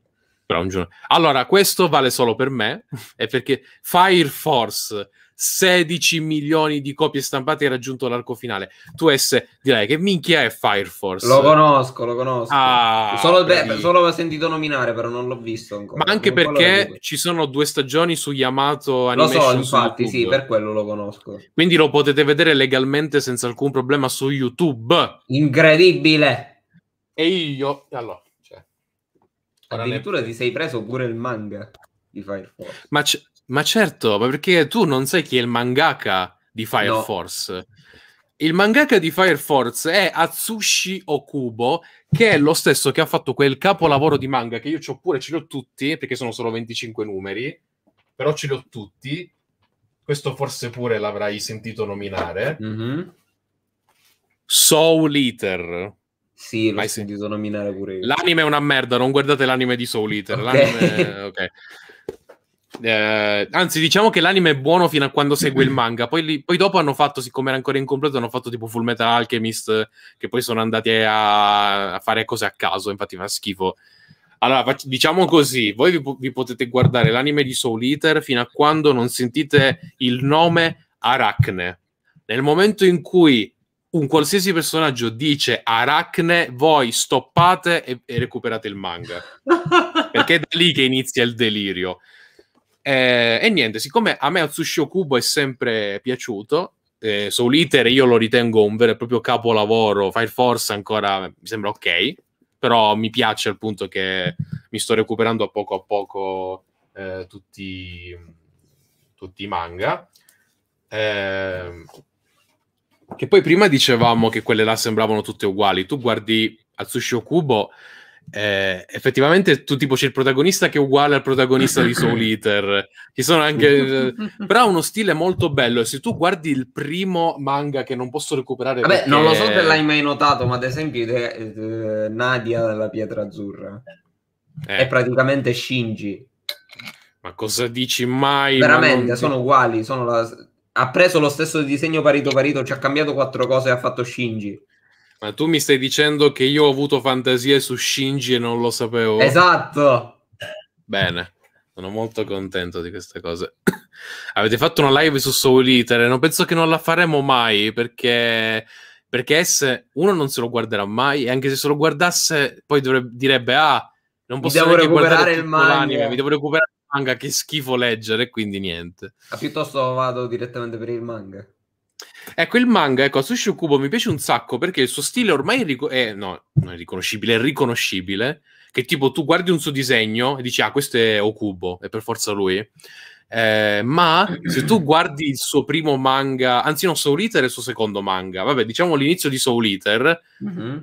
però un Allora, questo vale solo per me, è perché Fire Force 16 milioni di copie stampate e raggiunto l'arco finale. Tu S, direi che minchia è Fire Force? Lo conosco, lo conosco. Ah, solo, beh, solo ho sentito nominare, però non l'ho visto ancora. Ma anche non perché ci sono due stagioni su Yamato Animation. Lo so, infatti, sì, per quello lo conosco. Quindi lo potete vedere legalmente senza alcun problema su YouTube. Incredibile. E io, allora Addirittura ti sei preso pure il manga di Fire Force. Ma, c- ma, certo, ma perché tu non sai chi è il mangaka di Fire no. Force. Il mangaka di Fire Force è Atsushi Okubo, che è lo stesso che ha fatto quel capolavoro di manga che io ho pure, ce li ho tutti, perché sono solo 25 numeri, però ce li ho tutti. Questo forse pure l'avrai sentito nominare. Mm-hmm. Soul Eater. Sì, l'ho sentito nominare pure io. L'anime è una merda, non guardate l'anime di Soul Eater. Okay. okay. Eh, anzi, diciamo che l'anime è buono fino a quando segue il manga. Poi, li, poi dopo hanno fatto, siccome era ancora incompleto, hanno fatto tipo Full Metal Alchemist, che poi sono andati a, a fare cose a caso. Infatti fa schifo. Allora, diciamo così, voi vi, vi potete guardare l'anime di Soul Eater fino a quando non sentite il nome Arachne. Nel momento in cui un qualsiasi personaggio dice Aracne, voi stoppate e, e recuperate il manga. Perché è da lì che inizia il delirio. Eh, e niente, siccome a me Atsushi Okubo è sempre piaciuto, eh, Soul Eater io lo ritengo un vero e proprio capolavoro, Fire Force ancora mi sembra ok, però mi piace al punto che mi sto recuperando a poco a poco eh, tutti, tutti i manga. Eh, che poi prima dicevamo che quelle là sembravano tutte uguali. Tu guardi Atsushi Kubo, eh, effettivamente tu tipo c'è il protagonista che è uguale al protagonista di Soul Eater. Ci sono anche... però ha uno stile molto bello. E se tu guardi il primo manga che non posso recuperare... Vabbè, perché... non lo so se l'hai mai notato, ma ad esempio eh, eh Nadia della Pietra Azzurra eh. è praticamente Shinji. Ma cosa dici mai? Veramente, non... sono uguali, sono la ha preso lo stesso disegno parito parito, ci ha cambiato quattro cose e ha fatto Shinji. Ma tu mi stai dicendo che io ho avuto fantasie su Shinji e non lo sapevo? Esatto! Bene, sono molto contento di queste cose. Avete fatto una live su Soul Eater e non penso che non la faremo mai perché... Perché S, uno, non se lo guarderà mai e anche se se lo guardasse poi dovrebbe, direbbe ah, non posso mi devo recuperare il manga. Mi devo recuperare manga che schifo leggere, quindi niente. Ah, piuttosto vado direttamente per il manga. Ecco, il manga, ecco, Sushi Kubo mi piace un sacco perché il suo stile ormai è, rico- eh, no, non è riconoscibile, è riconoscibile. Che tipo tu guardi un suo disegno e dici, ah, questo è Okubo, è per forza lui. Eh, ma se tu guardi il suo primo manga, anzi no, Soul Eater è il suo secondo manga, vabbè, diciamo l'inizio di Soul Eater, mm-hmm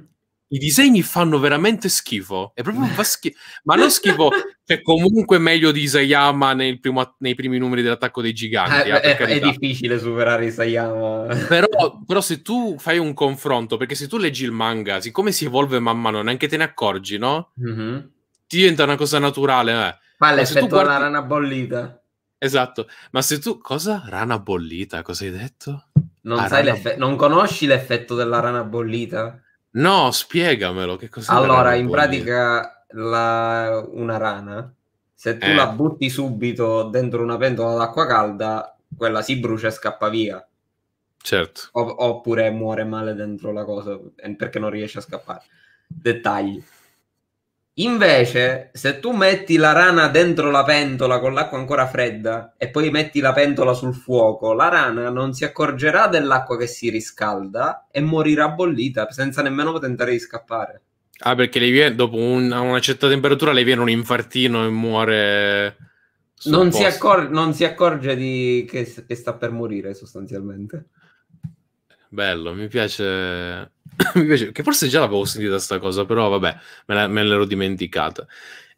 i disegni fanno veramente schifo. È proprio un schifo. Ma non schifo, cioè comunque meglio di Isayama nei primi numeri dell'attacco dei giganti. Eh, eh, è, difficile superare Isayama. Però, però, se tu fai un confronto, perché se tu leggi il manga, siccome si evolve man mano, neanche te ne accorgi, no? Mm-hmm. Ti diventa una cosa naturale. Eh. Ma, l'effetto della guardi... rana bollita. Esatto. Ma se tu... Cosa? Rana bollita? Cosa hai detto? Non, ah, rana... non conosci l'effetto della rana bollita? No, spiegamelo. Che cos'è allora, in pratica, la, una rana, se tu eh. la butti subito dentro una pentola d'acqua calda, quella si brucia e scappa via. Certo. O- oppure muore male dentro la cosa perché non riesce a scappare. Dettagli. Invece, se tu metti la rana dentro la pentola con l'acqua ancora fredda e poi metti la pentola sul fuoco, la rana non si accorgerà dell'acqua che si riscalda e morirà bollita senza nemmeno tentare di scappare. Ah, perché lei viene, dopo un, una certa temperatura le viene un infartino e muore. Non si, accor- non si, accorge di, che, che sta per morire sostanzialmente. Bello, mi piace mi piace, che forse già l'avevo sentita questa cosa, però vabbè, me, la, me l'ero dimenticata.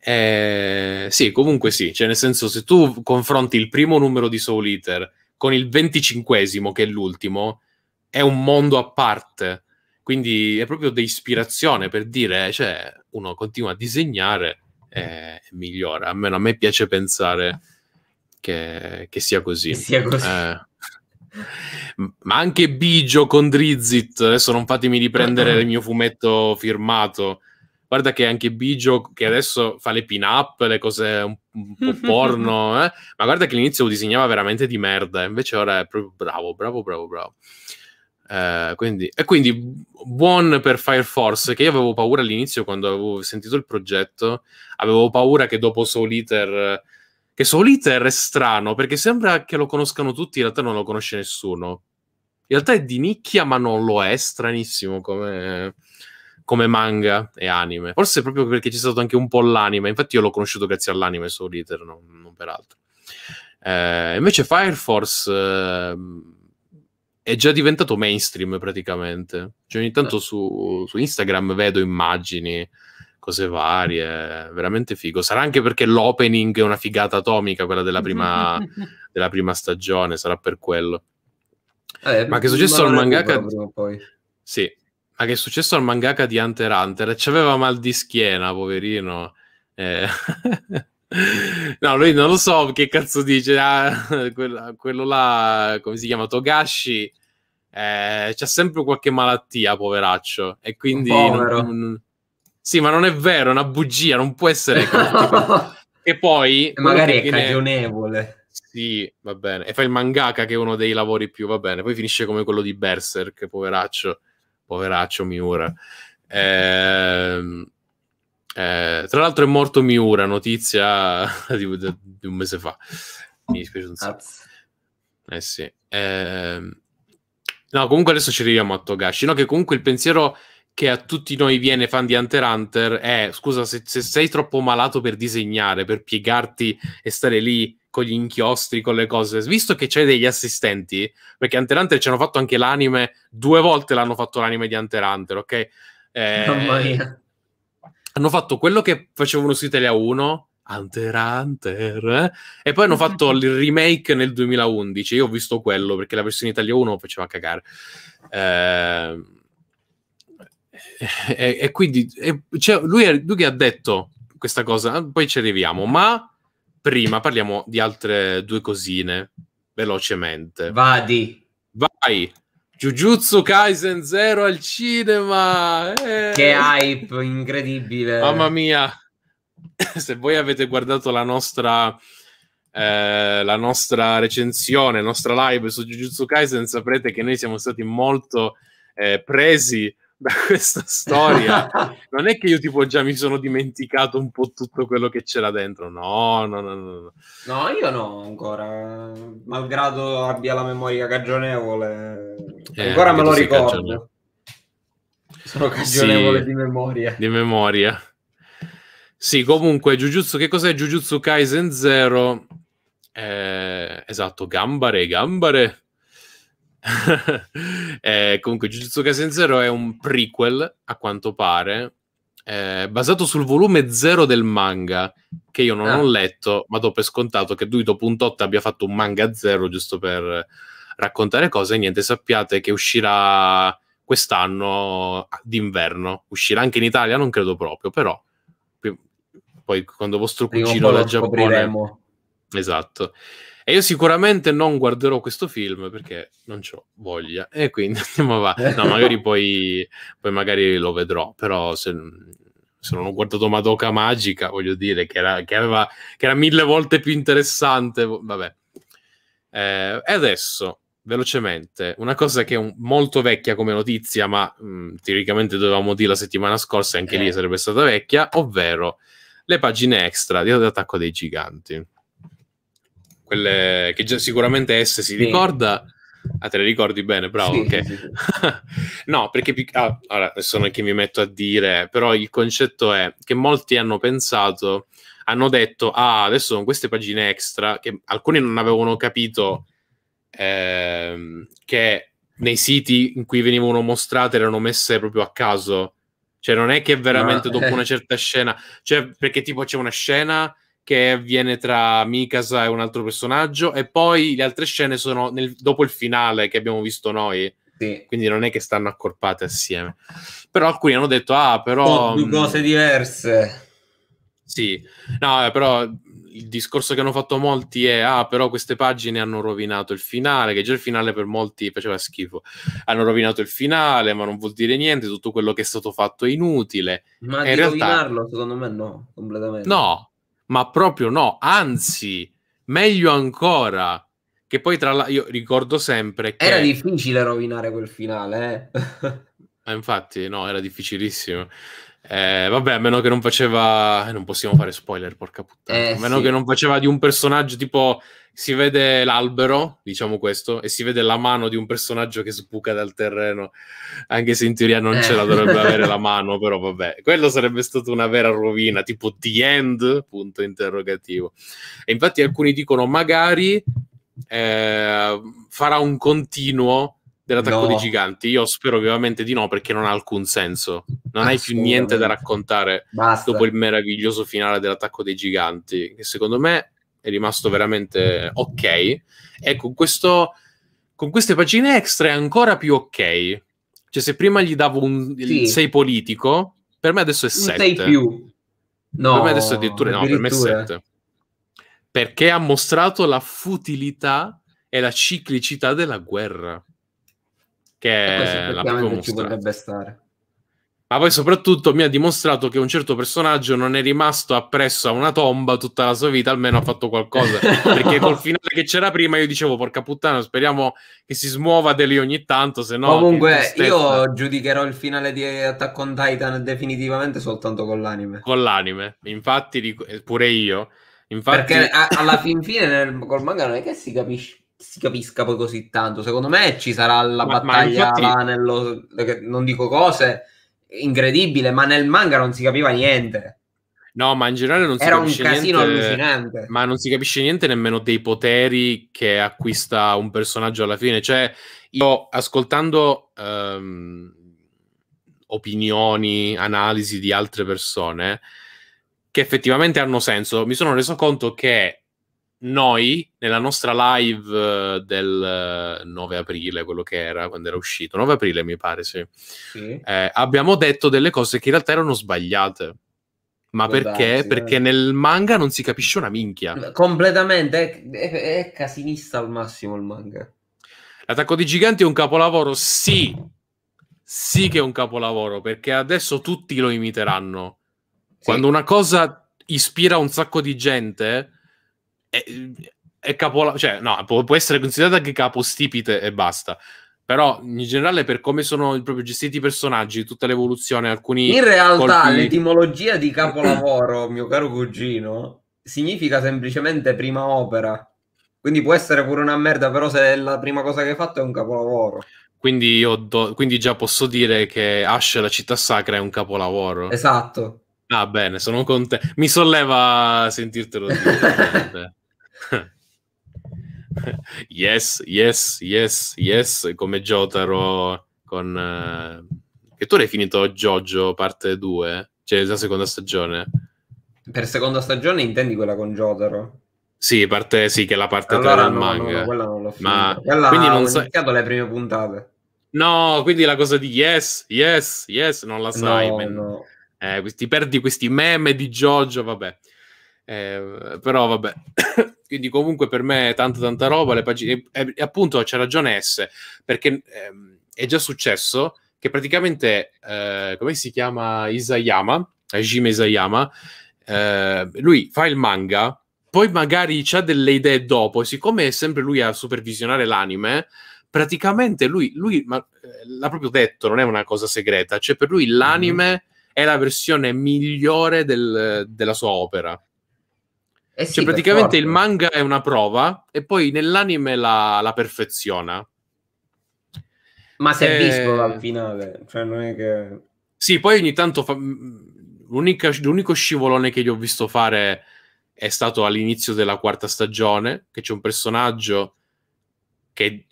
Eh, sì, comunque sì, cioè nel senso se tu confronti il primo numero di Soul Eater con il venticinquesimo, che è l'ultimo, è un mondo a parte. Quindi è proprio di ispirazione per dire, eh, cioè, uno continua a disegnare eh, e migliora. Almeno a me piace pensare che, che sia così. Che sia così. Eh, ma anche Bigio con Drizzit, Adesso non fatemi riprendere il mio fumetto firmato. Guarda che anche Bigio, che adesso fa le pin-up, le cose un, po' porno, eh? ma guarda che all'inizio lo disegnava veramente di merda, invece ora è proprio bravo, bravo, bravo, bravo. Uh, quindi, e quindi buon per Fire Force che io avevo paura all'inizio quando avevo sentito il progetto avevo paura che dopo Soul Eater che Soliter è strano perché sembra che lo conoscano tutti, in realtà non lo conosce nessuno. In realtà è di nicchia, ma non lo è. Stranissimo come, come manga e anime. Forse proprio perché c'è stato anche un po' l'anime. Infatti, io l'ho conosciuto grazie all'anime Soul Eater, non, per altro. Eh, invece, Fire Force eh, è già diventato mainstream praticamente. Cioè, ogni tanto eh. su, su Instagram vedo immagini cose varie, veramente figo. Sarà anche perché l'opening è una figata atomica, quella della prima, della prima stagione, sarà per quello. Eh, ma che è successo al mangaka? Di... Sì, ma che è successo al mangaka di Hunter Hunter? C'aveva mal di schiena, poverino. Eh. no, lui non lo so che cazzo dice. Ah, quello, quello là, come si chiama? Togashi. Eh, c'ha sempre qualche malattia, poveraccio. E quindi. Povero. Non, sì, ma non è vero, è una bugia, non può essere così. e poi... Magari è viene... cagionevole. Sì, va bene. E fa il mangaka che è uno dei lavori più, va bene. Poi finisce come quello di Berserk, poveraccio. Poveraccio Miura. Eh, eh, tra l'altro è morto Miura, notizia di, di un mese fa. Mi dispiace un sacco. Eh sì. Eh, no, comunque adesso ci arriviamo a Togashi. No, che comunque il pensiero che a tutti noi viene fan di Hunter x Hunter è scusa se, se, sei troppo malato per disegnare, per piegarti e stare lì con gli inchiostri, con le cose, visto che c'è degli assistenti, perché Hunter x Hunter ci hanno fatto anche l'anime, due volte l'hanno fatto l'anime di Hunter x Hunter, ok? Eh, oh hanno fatto quello che facevano su Italia 1 Hunter Hunter eh? e poi hanno fatto il remake nel 2011 io ho visto quello perché la versione Italia 1 faceva cagare eh, e, e quindi e, cioè, lui, è, lui che ha detto questa cosa, poi ci arriviamo, ma prima parliamo di altre due cosine, velocemente. Vadi. Vai. Jujutsu Kaisen 0 al cinema! Eh. Che hype, incredibile! Mamma mia! Se voi avete guardato la nostra, eh, la nostra recensione, la nostra live su Jujutsu Kaisen, saprete che noi siamo stati molto eh, presi da questa storia, non è che io tipo già mi sono dimenticato un po' tutto quello che c'era dentro. No, no, no, no. No, io no, ancora. Malgrado abbia la memoria cagionevole, eh, ancora me lo ricordo. Cagionevole. Sono cagionevole sì, di memoria. Di memoria. Sì, comunque, Jujutsu, che cos'è Jujutsu Kaisen Zero? Eh, esatto, gambare, gambare. eh, comunque, Jujutsu Kaisen Zero è un prequel, a quanto pare, eh, basato sul volume zero del manga, che io non ah. ho letto, ma dopo è scontato che lui dopo un tot abbia fatto un manga zero, giusto per raccontare cose. Niente, sappiate che uscirà quest'anno d'inverno. Uscirà anche in Italia, non credo proprio, però poi quando vostro cugino da Giappone... Esatto. E io sicuramente non guarderò questo film perché non ho voglia. E quindi andiamo avanti. No, magari poi, poi magari lo vedrò, però se, se non ho guardato Madoka Magica, voglio dire che era, che aveva, che era mille volte più interessante. Vabbè. Eh, e adesso, velocemente, una cosa che è un, molto vecchia come notizia, ma mh, mm, teoricamente dovevamo dire la settimana scorsa, anche eh. lì sarebbe stata vecchia, ovvero le pagine extra di Attacco dei Giganti quelle che già sicuramente S si ricorda. Ah, te le ricordi bene, bravo. Sì, okay. sì, sì. no, perché ah, allora, adesso non è che mi metto a dire, però il concetto è che molti hanno pensato, hanno detto, ah, adesso con queste pagine extra, che alcuni non avevano capito eh, che nei siti in cui venivano mostrate erano messe proprio a caso. Cioè, non è che veramente no, dopo eh. una certa scena, cioè, perché tipo c'è una scena che avviene tra Mikasa e un altro personaggio e poi le altre scene sono nel, dopo il finale che abbiamo visto noi. Sì. Quindi non è che stanno accorpate assieme. Però alcuni hanno detto, ah, però... Sono due mm, cose diverse. Sì, no, eh, però il discorso che hanno fatto molti è: ah, però queste pagine hanno rovinato il finale, che già il finale per molti faceva schifo. Hanno rovinato il finale, ma non vuol dire niente, tutto quello che è stato fatto è inutile. Ma e di in realtà... rovinarlo, secondo me, no, completamente. No, ma proprio no, anzi, meglio ancora. Che poi, tra l'altro, io ricordo sempre che. Era difficile rovinare quel finale, eh. eh. infatti, no, era difficilissimo. Eh, vabbè, a meno che non faceva. Eh, non possiamo fare spoiler, porca puttana. Eh, a meno sì. che non faceva di un personaggio tipo si vede l'albero, diciamo questo, e si vede la mano di un personaggio che sbuca dal terreno, anche se in teoria non eh. ce la eh. dovrebbe avere la mano, però vabbè, quello sarebbe stato una vera rovina, tipo the end, punto interrogativo. E infatti alcuni dicono magari eh, farà un continuo dell'attacco no. dei giganti. Io spero vivamente di no, perché non ha alcun senso. Non hai più niente da raccontare Basta. dopo il meraviglioso finale dell'attacco dei giganti, che secondo me è rimasto veramente ok. Ecco, questo, con queste pagine extra è ancora più ok. Cioè, se prima gli davo un 6 sì. politico, per me adesso è 7. più. No, per me adesso addirittura, addirittura. no, per me è 7. Perché ha mostrato la futilità e la ciclicità della guerra. Che è la propria ci vorrebbe stare. Ma poi soprattutto mi ha dimostrato che un certo personaggio non è rimasto appresso a una tomba tutta la sua vita, almeno ha fatto qualcosa. Perché col finale che c'era prima io dicevo, porca puttana, speriamo che si smuova da lì ogni tanto, se no... Comunque io giudicherò il finale di Attack on Titan definitivamente soltanto con l'anime. Con l'anime, infatti eh, pure io. Infatti... Perché a- alla fin fine nel, col manga non è che si capisce si capisca poi così tanto secondo me ci sarà la ma, battaglia ma infatti... là nello non dico cose incredibile, ma nel manga non si capiva niente. No, ma in generale non si capisce niente. Era un casino niente, allucinante. Ma non si capisce niente nemmeno dei poteri che acquista un personaggio alla fine. Cioè, io ascoltando ehm, opinioni, analisi di altre persone che effettivamente hanno senso, mi sono reso conto che noi nella nostra live eh, del 9 eh, aprile, quello che era quando era uscito, 9 aprile mi pare, sì, sì. Eh, abbiamo detto delle cose che in realtà erano sbagliate. Ma perché? Darsi, perché eh. nel manga non si capisce una minchia. Completamente, è, è, è casinista al massimo il manga. L'attacco di giganti è un capolavoro, sì, sì che è un capolavoro, perché adesso tutti lo imiteranno. Sì. Quando una cosa ispira un sacco di gente, è, è capola- cioè, no, può, può, essere considerata anche capostipite e basta. Però in generale, per come sono proprio gestiti i personaggi, tutta l'evoluzione, alcuni. In realtà, colpi... l'etimologia di capolavoro, mio caro cugino, significa semplicemente prima opera. Quindi può essere pure una merda, però se la prima cosa che hai fatto è un capolavoro. Quindi, io do... Quindi già posso dire che Ash, la città sacra, è un capolavoro. Esatto. Ah, bene, sono contento. Mi solleva sentirtelo dire. yes, yes, yes, yes, come Jotaro con... Uh... Che tu l'hai finito Jojo parte 2, cioè la seconda stagione. Per seconda stagione intendi quella con Jotaro? Sì, parte, sì che è la parte allora, 3 del no, manga. No, quella non l'ho finita. Ma... Quella quindi non ho so... iniziato le prime puntate. No, quindi la cosa di yes, yes, yes, non la sai. No, no. Eh, ti perdi questi meme di Jojo, vabbè. Eh, però vabbè, quindi comunque per me è tanta tanta roba, le pagine... E, e appunto c'è ragione S, perché ehm, è già successo che praticamente, eh, come si chiama Isayama, Hajime Isayama, eh, lui fa il manga, poi magari ha delle idee dopo, siccome è sempre lui a supervisionare l'anime, praticamente lui, lui ma, eh, l'ha proprio detto, non è una cosa segreta, cioè per lui l'anime mm. è la versione migliore del, della sua opera. Eh cioè, sì, cioè, praticamente il manga è una prova e poi nell'anime la, la perfeziona. Ma se è eh, visto al finale, cioè non è che... Sì, poi ogni tanto fa... l'unico scivolone che gli ho visto fare è stato all'inizio della quarta stagione, che c'è un personaggio che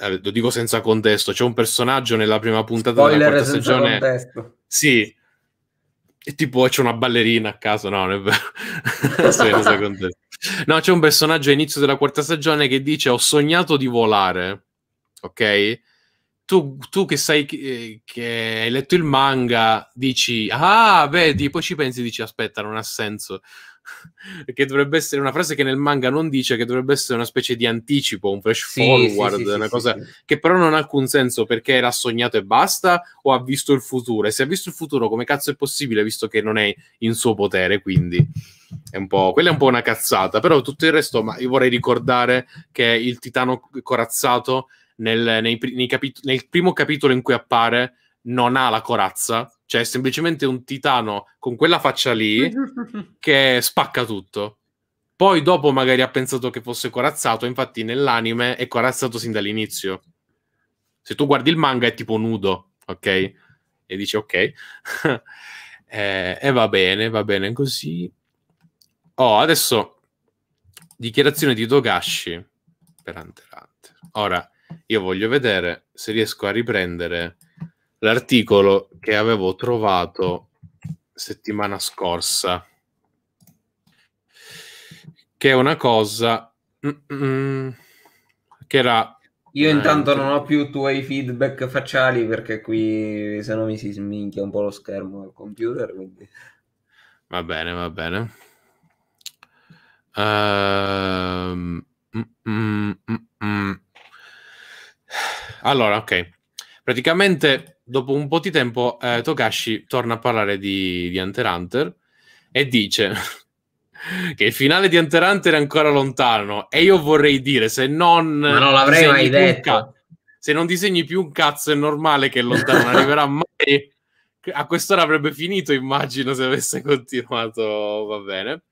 eh, lo dico senza contesto, c'è un personaggio nella prima puntata Spoiler della quarta stagione. Contesto. Sì, e tipo c'è una ballerina a caso, no, non è vero. Sì, no, c'è un personaggio all'inizio della quarta stagione che dice ho sognato di volare, ok? Tu, tu che sai che, che, hai letto il manga dici ah, vedi, poi ci pensi dici aspetta, non ha senso. che dovrebbe essere una frase che nel manga non dice, che dovrebbe essere una specie di anticipo, un flash sì, forward, sì, sì, una cosa che però non ha alcun senso perché era sognato e basta o ha visto il futuro. E se ha visto il futuro, come cazzo è possibile visto che non è in suo potere, quindi è un po', quella è un po' una cazzata, però tutto il resto, ma io vorrei ricordare che il titano corazzato nel, nei, nei capit- nel primo capitolo in cui appare non ha la corazza cioè, semplicemente un titano con quella faccia lì che spacca tutto. Poi dopo magari ha pensato che fosse corazzato, infatti nell'anime è corazzato sin dall'inizio. Se tu guardi il manga è tipo nudo, ok? E dici ok. eh, e va bene, va bene così. Oh, adesso dichiarazione di Togashi per Hunter Hunter. Ora, io voglio vedere se riesco a riprendere l'articolo che avevo trovato settimana scorsa, che è una cosa mm, che era... Io intanto non ho più i tuoi feedback facciali perché qui se no mi si sminchia un po' lo schermo del computer. Quindi... Va bene, va bene. Uh, mm, mm, allora, ok. Praticamente dopo un po' di tempo eh, Tokashi torna a parlare di, di Hunter Hunter e dice che il finale di Hunter Hunter è ancora lontano e io vorrei dire se non Ma non l'avrei mai detto ca- se non disegni più un cazzo è normale che lontano non arriverà mai a quest'ora avrebbe finito immagino se avesse continuato va bene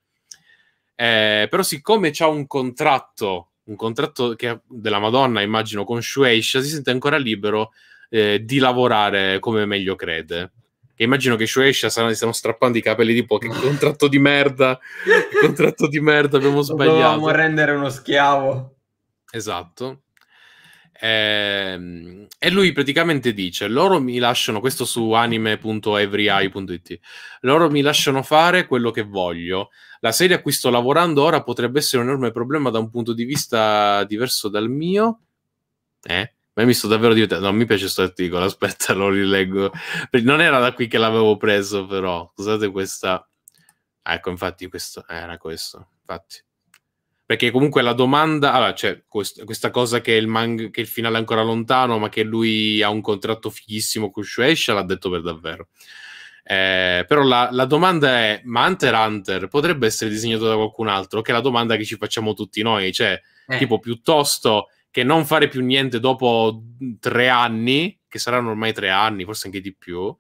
eh, però siccome c'ha un contratto un contratto che, della Madonna immagino con Shueisha si sente ancora libero eh, di lavorare come meglio crede. E immagino che Shueisha stanno strappando i capelli tipo che contratto di merda, che contratto di merda abbiamo sbagliato. Dovevamo rendere uno schiavo. Esatto. E, ehm, e lui praticamente dice: Loro mi lasciano questo su anime.everyeye.it. Loro mi lasciano fare quello che voglio. La serie a cui sto lavorando ora potrebbe essere un enorme problema da un punto di vista diverso dal mio. Eh? Ma mi sto davvero divertendo. Non mi piace questo articolo, aspetta, lo rileggo. Non era da qui che l'avevo preso, però. Scusate questa. Ecco, infatti, questo era questo. Infatti. Perché comunque la domanda, allora, cioè, quest- questa cosa che il, man- che il finale è ancora lontano, ma che lui ha un contratto fighissimo con Shueisha, l'ha detto per davvero. Eh, però la, la, domanda è: ma Hunter Hunter potrebbe essere disegnato da qualcun altro? Che è la domanda che ci facciamo tutti noi, cioè, eh. tipo, piuttosto che non fare più niente dopo tre anni, che saranno ormai tre anni, forse anche di più,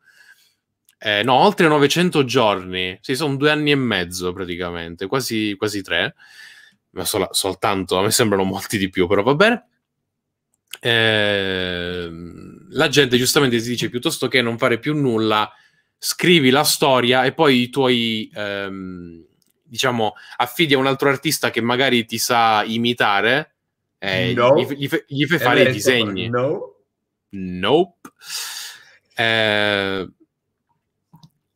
eh, no, oltre 900 giorni, sì, sono due anni e mezzo praticamente, quasi, quasi tre, ma sol- soltanto, a me sembrano molti di più, però va bene. Eh, la gente giustamente si dice piuttosto che non fare più nulla, scrivi la storia e poi i tuoi, ehm, diciamo, affidi a un altro artista che magari ti sa imitare eh, no. gli, gli, gli, fai fare i disegni. No. Nope. Eh,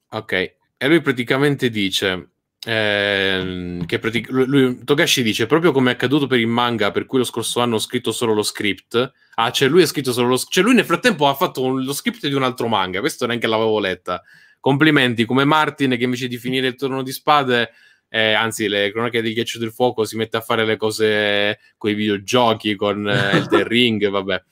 ok. E lui praticamente dice... Eh, che pratic- lui, Togashi dice proprio come è accaduto per il manga per cui lo scorso anno ho scritto solo lo script ah cioè lui ha scritto solo lo script cioè lui nel frattempo ha fatto un, lo script di un altro manga questo neanche l'avevo letta complimenti come Martin che invece di finire il turno di spade eh, anzi le cronache di ghiaccio del fuoco, si mette a fare le cose con i videogiochi, con eh, The Ring, vabbè.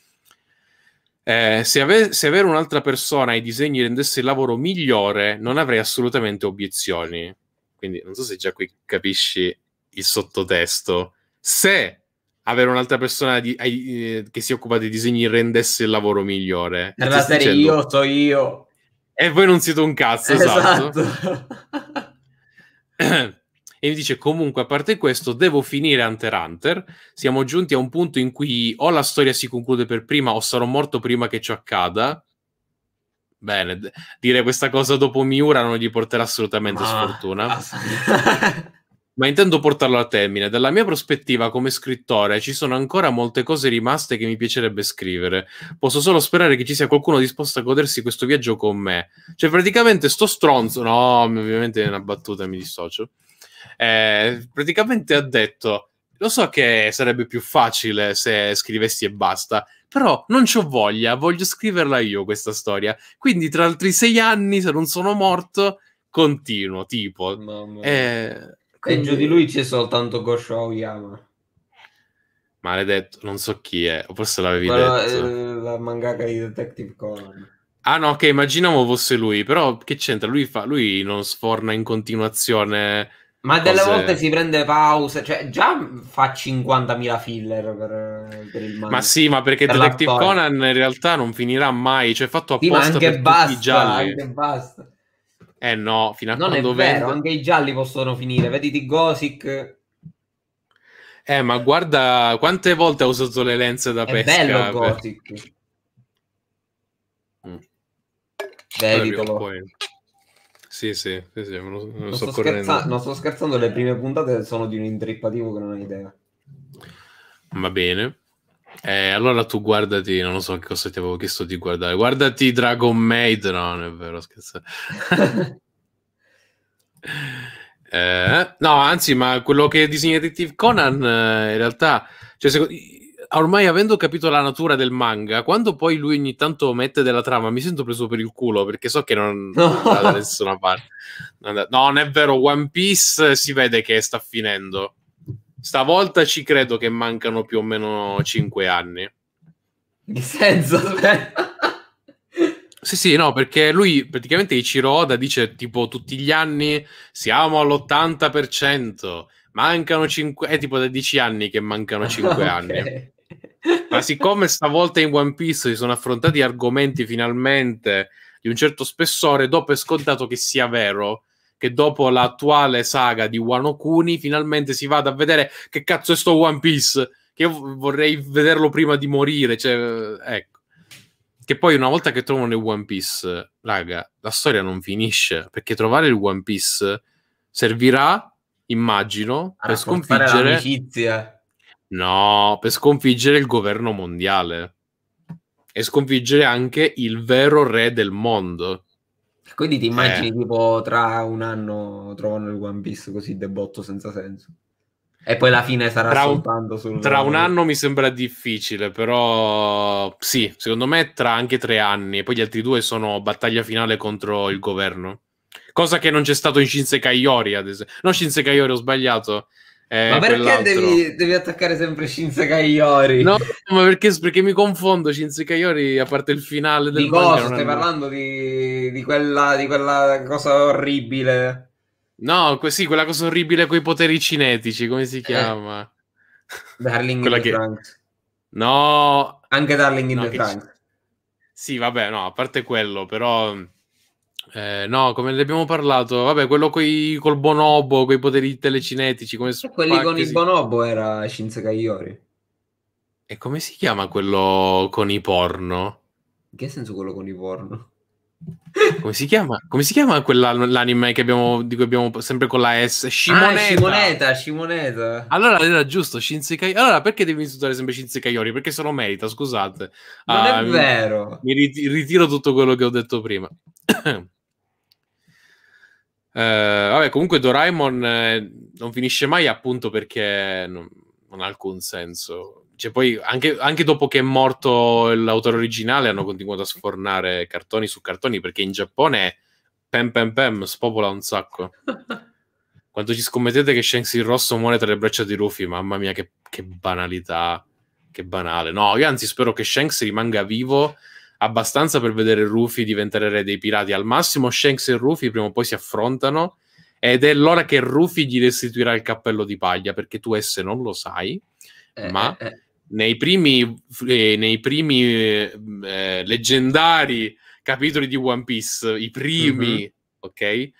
Eh, se, ave- se, avere un'altra persona ai disegni rendesse il lavoro migliore, non avrei assolutamente obiezioni. Quindi non so se già qui capisci il sottotesto. Se avere un'altra persona di- ai- eh, che si occupa dei disegni rendesse il lavoro migliore. Nella serie dicendo? io so io. E voi non siete un cazzo, esatto. esatto. e mi dice comunque a parte questo devo finire Hunter x Hunter, siamo giunti a un punto in cui o la storia si conclude per prima o sarò morto prima che ciò accada. Bene, d- dire questa cosa dopo Miura non gli porterà assolutamente Ma... sfortuna. ma intendo portarlo a termine. Dalla mia prospettiva come scrittore ci sono ancora molte cose rimaste che mi piacerebbe scrivere. Posso solo sperare che ci sia qualcuno disposto a godersi questo viaggio con me. Cioè, praticamente sto stronzo. No, ovviamente è una battuta, mi dissocio eh, praticamente ha detto lo so che sarebbe più facile se scrivessi e basta, però non ho voglia, voglio scriverla io questa storia. Quindi tra altri sei anni, se non sono morto, continuo, tipo. Mamma eh, quindi... di lui c'è soltanto Gosho Yama. Maledetto, non so chi è, forse l'avevi Quello, detto. Eh, la mangaka di Detective Conan. Ah no, ok, immaginavo fosse lui, però che c'entra? Lui, fa... lui non sforna in continuazione ma delle cose... volte si prende pause, cioè già fa 50.000 filler per, per il manga. Ma sì, ma perché per Detective Conan in realtà non finirà mai, cioè fatto apposta sì, anche per basta, tutti i gialli. Anche basta. Eh no, fino a non quando è vero, vende... anche i gialli possono finire, vediti Gosic. Eh, ma guarda quante volte ha usato le lenze da è pesca. È bello Gosic. Per... Mm. Veditelo. Allora, sì, sì, sì, sì me lo, me lo non, sto scherza- non, sto scherzando, le prime puntate sono di un intrippativo che non hai idea. Va bene. Eh, allora tu guardati, non lo so che cosa ti avevo chiesto di guardare. Guardati Dragon Maid, no, non è vero, scherzo. eh, no, anzi, ma quello che disegna Detective Conan, eh, in realtà, cioè, secondo, ormai avendo capito la natura del manga, quando poi lui ogni tanto mette della trama, mi sento preso per il culo perché so che non, va da nessuna parte. No, non è vero, One Piece si vede che sta finendo. Stavolta ci credo che mancano più o meno 5 anni. Che senso? Cioè? Sì, sì, no, perché lui praticamente Ichiro Oda dice tipo tutti gli anni siamo all'80%, mancano 5, è tipo da 10 anni che mancano 5 okay. anni. Ma siccome stavolta in One Piece si sono affrontati argomenti finalmente di un certo spessore, dopo è scontato che sia vero che dopo l'attuale saga di Wano Kuni finalmente si vada a vedere che cazzo è sto One Piece, che io vorrei vederlo prima di morire, cioè, ecco. Che poi una volta che trovano il One Piece, raga, la storia non finisce, perché trovare il One Piece servirà, immagino, per sconfiggere No, per sconfiggere il governo mondiale e sconfiggere anche il vero re del mondo. Quindi ti eh. immagini eh. tipo tra un anno trovano il One Piece così debotto senza senso. E poi la fine sarà tra soltanto sul... Tra un anno mi sembra difficile, però sì, secondo me tra anche tre anni. E poi gli altri due sono battaglia finale contro il governo. Cosa che non c'è stato in Shinsekai Yori, ad esempio. No, Shinsekai Yori, ho sbagliato. Eh, ma perché devi, devi, attaccare sempre Shinsekai Yori? No, ma perché, perché mi confondo Shinsekai Yori a parte il finale del di cosa? Stai parlando di, di, quella, di, quella, cosa orribile. No, que- sì, quella cosa orribile con i poteri cinetici, come si eh. chiama? Eh. Darling in che... the Franks. No. Anche Darling in no, the Franks. Sì, vabbè, no, a parte quello, però eh, no, come ne abbiamo parlato, vabbè, quello coi, col bonobo, con i poteri telecinetici. Come Quelli con il bonobo era Shinza Kaiori. E come si chiama quello con i porno? In che senso quello con i porno? Come si chiama? Come si chiama quella, l'anime che abbiamo, di cui abbiamo sempre con la S? Ah, Shimoneta. Ah, Shimoneta, Shimoneta. Allora era giusto, Shinsekai. Allora perché devi insultare sempre Kaiori? Perché se lo merita, scusate. Non uh, è ah, vero. Mi, mi ritiro tutto quello che ho detto prima. Eh, vabbè, comunque Doraemon eh, non finisce mai appunto perché non, non ha alcun senso. Cioè, poi anche, anche, dopo che è morto l'autore originale hanno continuato a sfornare cartoni su cartoni perché in Giappone pam pam pam spopola un sacco. Quando ci scommettete che Shanks il rosso muore tra le braccia di Rufy, mamma mia che, che banalità, che banale. No, io anzi spero che Shanks rimanga vivo abbastanza per vedere Rufy diventare re dei pirati. Al massimo Shanks e Rufy prima o poi si affrontano ed è l'ora che Rufy gli restituirà il cappello di paglia, perché tu esse non lo sai, eh, ma eh, eh. nei primi, eh, nei primi eh, eh, leggendari capitoli di One Piece, i primi, mm-hmm. ok?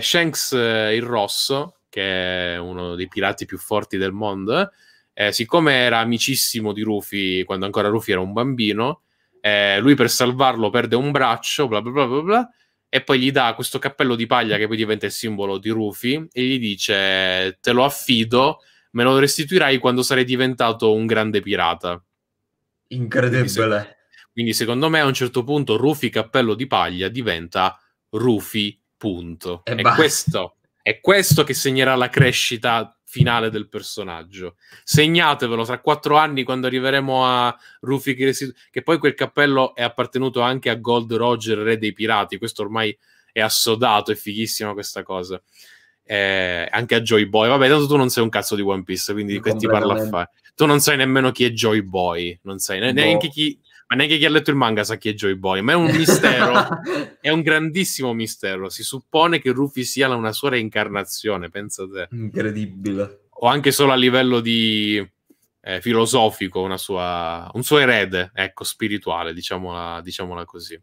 Shanks il Rosso, che è uno dei pirati più forti del mondo, siccome era amicissimo di Rufy quando ancora Rufy era un bambino, eh, lui per salvarlo perde un braccio, bla bla bla bla bla, e poi gli dà questo cappello di paglia che poi diventa il simbolo di Rufy e gli dice te lo affido, me lo restituirai quando sarai diventato un grande pirata. Incredibile. Quindi, secondo me a un certo punto Rufy cappello di paglia diventa Rufy punto. E, e questo è questo che segnerà la crescita finale del personaggio. Segnatevelo tra quattro anni quando arriveremo a Rufy che poi quel cappello è appartenuto anche a Gold Roger, re dei pirati. Questo ormai è assodato, è fighissima questa cosa. Eh, anche a Joy Boy. Vabbè, tanto tu non sei un cazzo di One Piece, quindi che ti parla a fare? Tu non sai nemmeno chi è Joy Boy, non sai boh. neanche no. chi ma neanche chi ha letto il manga sa chi è Joy Boy, ma è un mistero, è un grandissimo mistero. Si suppone che Ruffy sia una sua reincarnazione, pensa te. Incredibile. O anche solo a livello di eh, filosofico, sua, un suo erede, ecco, spirituale, diciamola, diciamola così.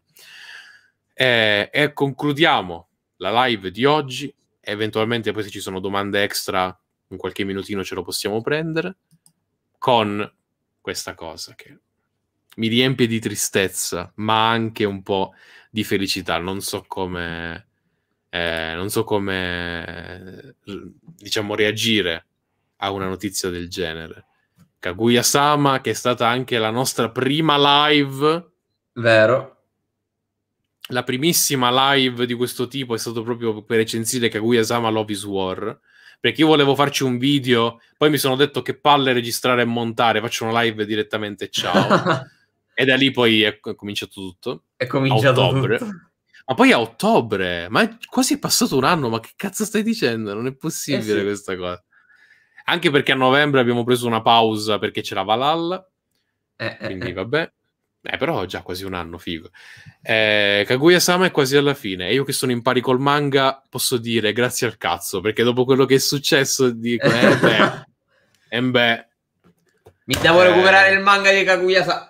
E, eh, e concludiamo la live di oggi. Eventualmente poi se ci sono domande extra, in qualche minutino ce lo possiamo prendere con questa cosa che mi riempie di tristezza, ma anche un po' di felicità. Non so come, eh, non so come eh, diciamo, reagire a una notizia del genere. Kaguya Sama, che è stata anche la nostra prima live. Vero. La primissima live di questo tipo è stato proprio per recensire Kaguya Sama Love is War. Perché io volevo farci un video, poi mi sono detto che palle registrare e montare, faccio una live direttamente, ciao. E da lì poi è cominciato tutto. È cominciato tutto. Ma poi a ottobre, ma è quasi passato un anno, ma che cazzo stai dicendo? Non è possibile eh sì. questa cosa. Anche perché a novembre abbiamo preso una pausa perché c'era Valhalla. Eh, eh quindi eh, vabbè. Eh, però già quasi un anno, figo. Eh, Kaguya-sama è quasi alla fine. E io che sono in pari col manga posso dire grazie al cazzo, perché dopo quello che è successo dico, eh beh, eh beh. Mi devo recuperare eh. il manga di Kaguya-sama.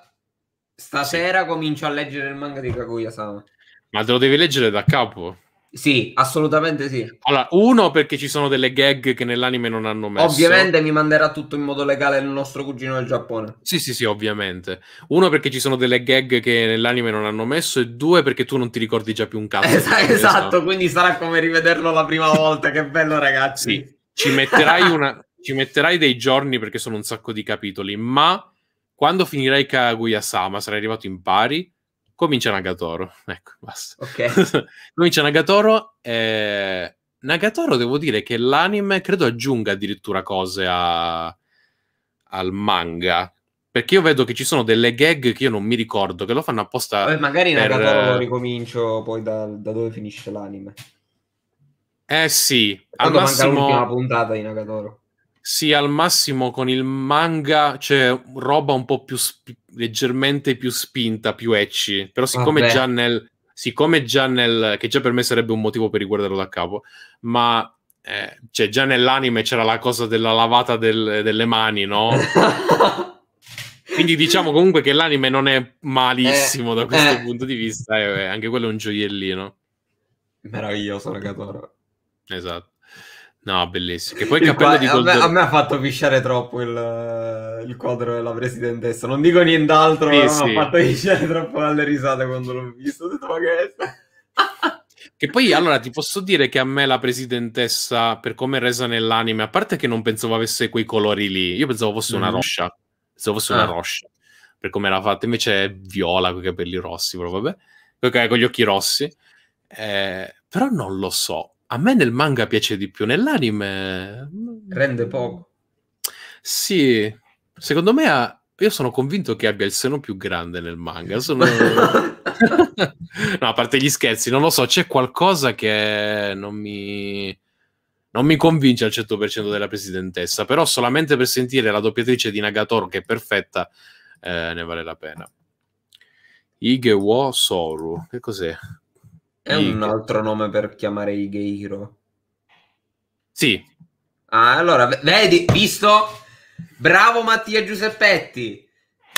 Stasera sì. comincio a leggere il manga di Kaguya-sama. Ma te lo devi leggere da capo? Sì, assolutamente sì. Allora, uno perché ci sono delle gag che nell'anime non hanno messo. Ovviamente mi manderà tutto in modo legale il nostro cugino del Giappone. Sì, sì, sì, ovviamente. Uno perché ci sono delle gag che nell'anime non hanno messo e due perché tu non ti ricordi già più un cazzo. esatto, esatto. quindi sarà come rivederlo la prima volta, che bello ragazzi. Sì, ci metterai, una... ci metterai dei giorni perché sono un sacco di capitoli, ma quando finirai Kaguya-sama, sarai arrivato in pari, comincia Nagatoro. Ecco, basta. Ok. comincia Nagatoro e... Eh, Nagatoro devo dire che l'anime credo aggiunga addirittura cose a... al manga. Perché io vedo che ci sono delle gag che io non mi ricordo, che lo fanno apposta. Beh, magari per... Nagatoro eh, ricomincio poi da, da dove finisce l'anime. Eh sì, Quando al massimo... l'ultima puntata di Nagatoro. Sì, al massimo con il manga c'è cioè, roba un po' più leggermente più spinta, più ecci, però siccome Vabbè. già nel siccome già nel che già per me sarebbe un motivo per riguardarlo da capo, ma eh, cioè già nell'anime c'era la cosa della lavata del, delle mani, no? Quindi diciamo comunque che l'anime non è malissimo eh, da questo eh. punto di vista, eh, anche quello è un gioiellino. Meraviglioso, ragazzo. Esatto. No, bellissimo. Che poi il capello qua... di Goldor... a, me, a me ha fatto visciare troppo il, eh, il quadro della presidentessa. Non dico nient'altro, sì, ma sì. mi ha fatto visciare troppo dalle risate quando l'ho visto. Ho detto, ma che è Che poi allora ti posso dire che a me la presidentessa, per come è resa nell'anime, a parte che non pensavo avesse quei colori lì, io pensavo fosse mm-hmm. una roscia. Pensavo fosse ah. una roscia per come era fatta, invece è viola con i capelli rossi, però vabbè, con, con gli occhi rossi. Eh, però non lo so, a me nel manga piace di più, nell'anime... Mm, Rende poco. Sì, secondo me ha... Io sono convinto che abbia il seno più grande nel manga. Sono... no, a parte gli scherzi, non lo so, c'è qualcosa che non mi... Non mi convince al 100% della presidentessa, però solamente per sentire la doppiatrice di Nagator, che è perfetta, eh, ne vale la pena. Igewo Soru, che cos'è? È I... un altro nome per chiamare i gay hero? Sì. Ah, allora, vedi, visto? Bravo Mattia Giuseppetti.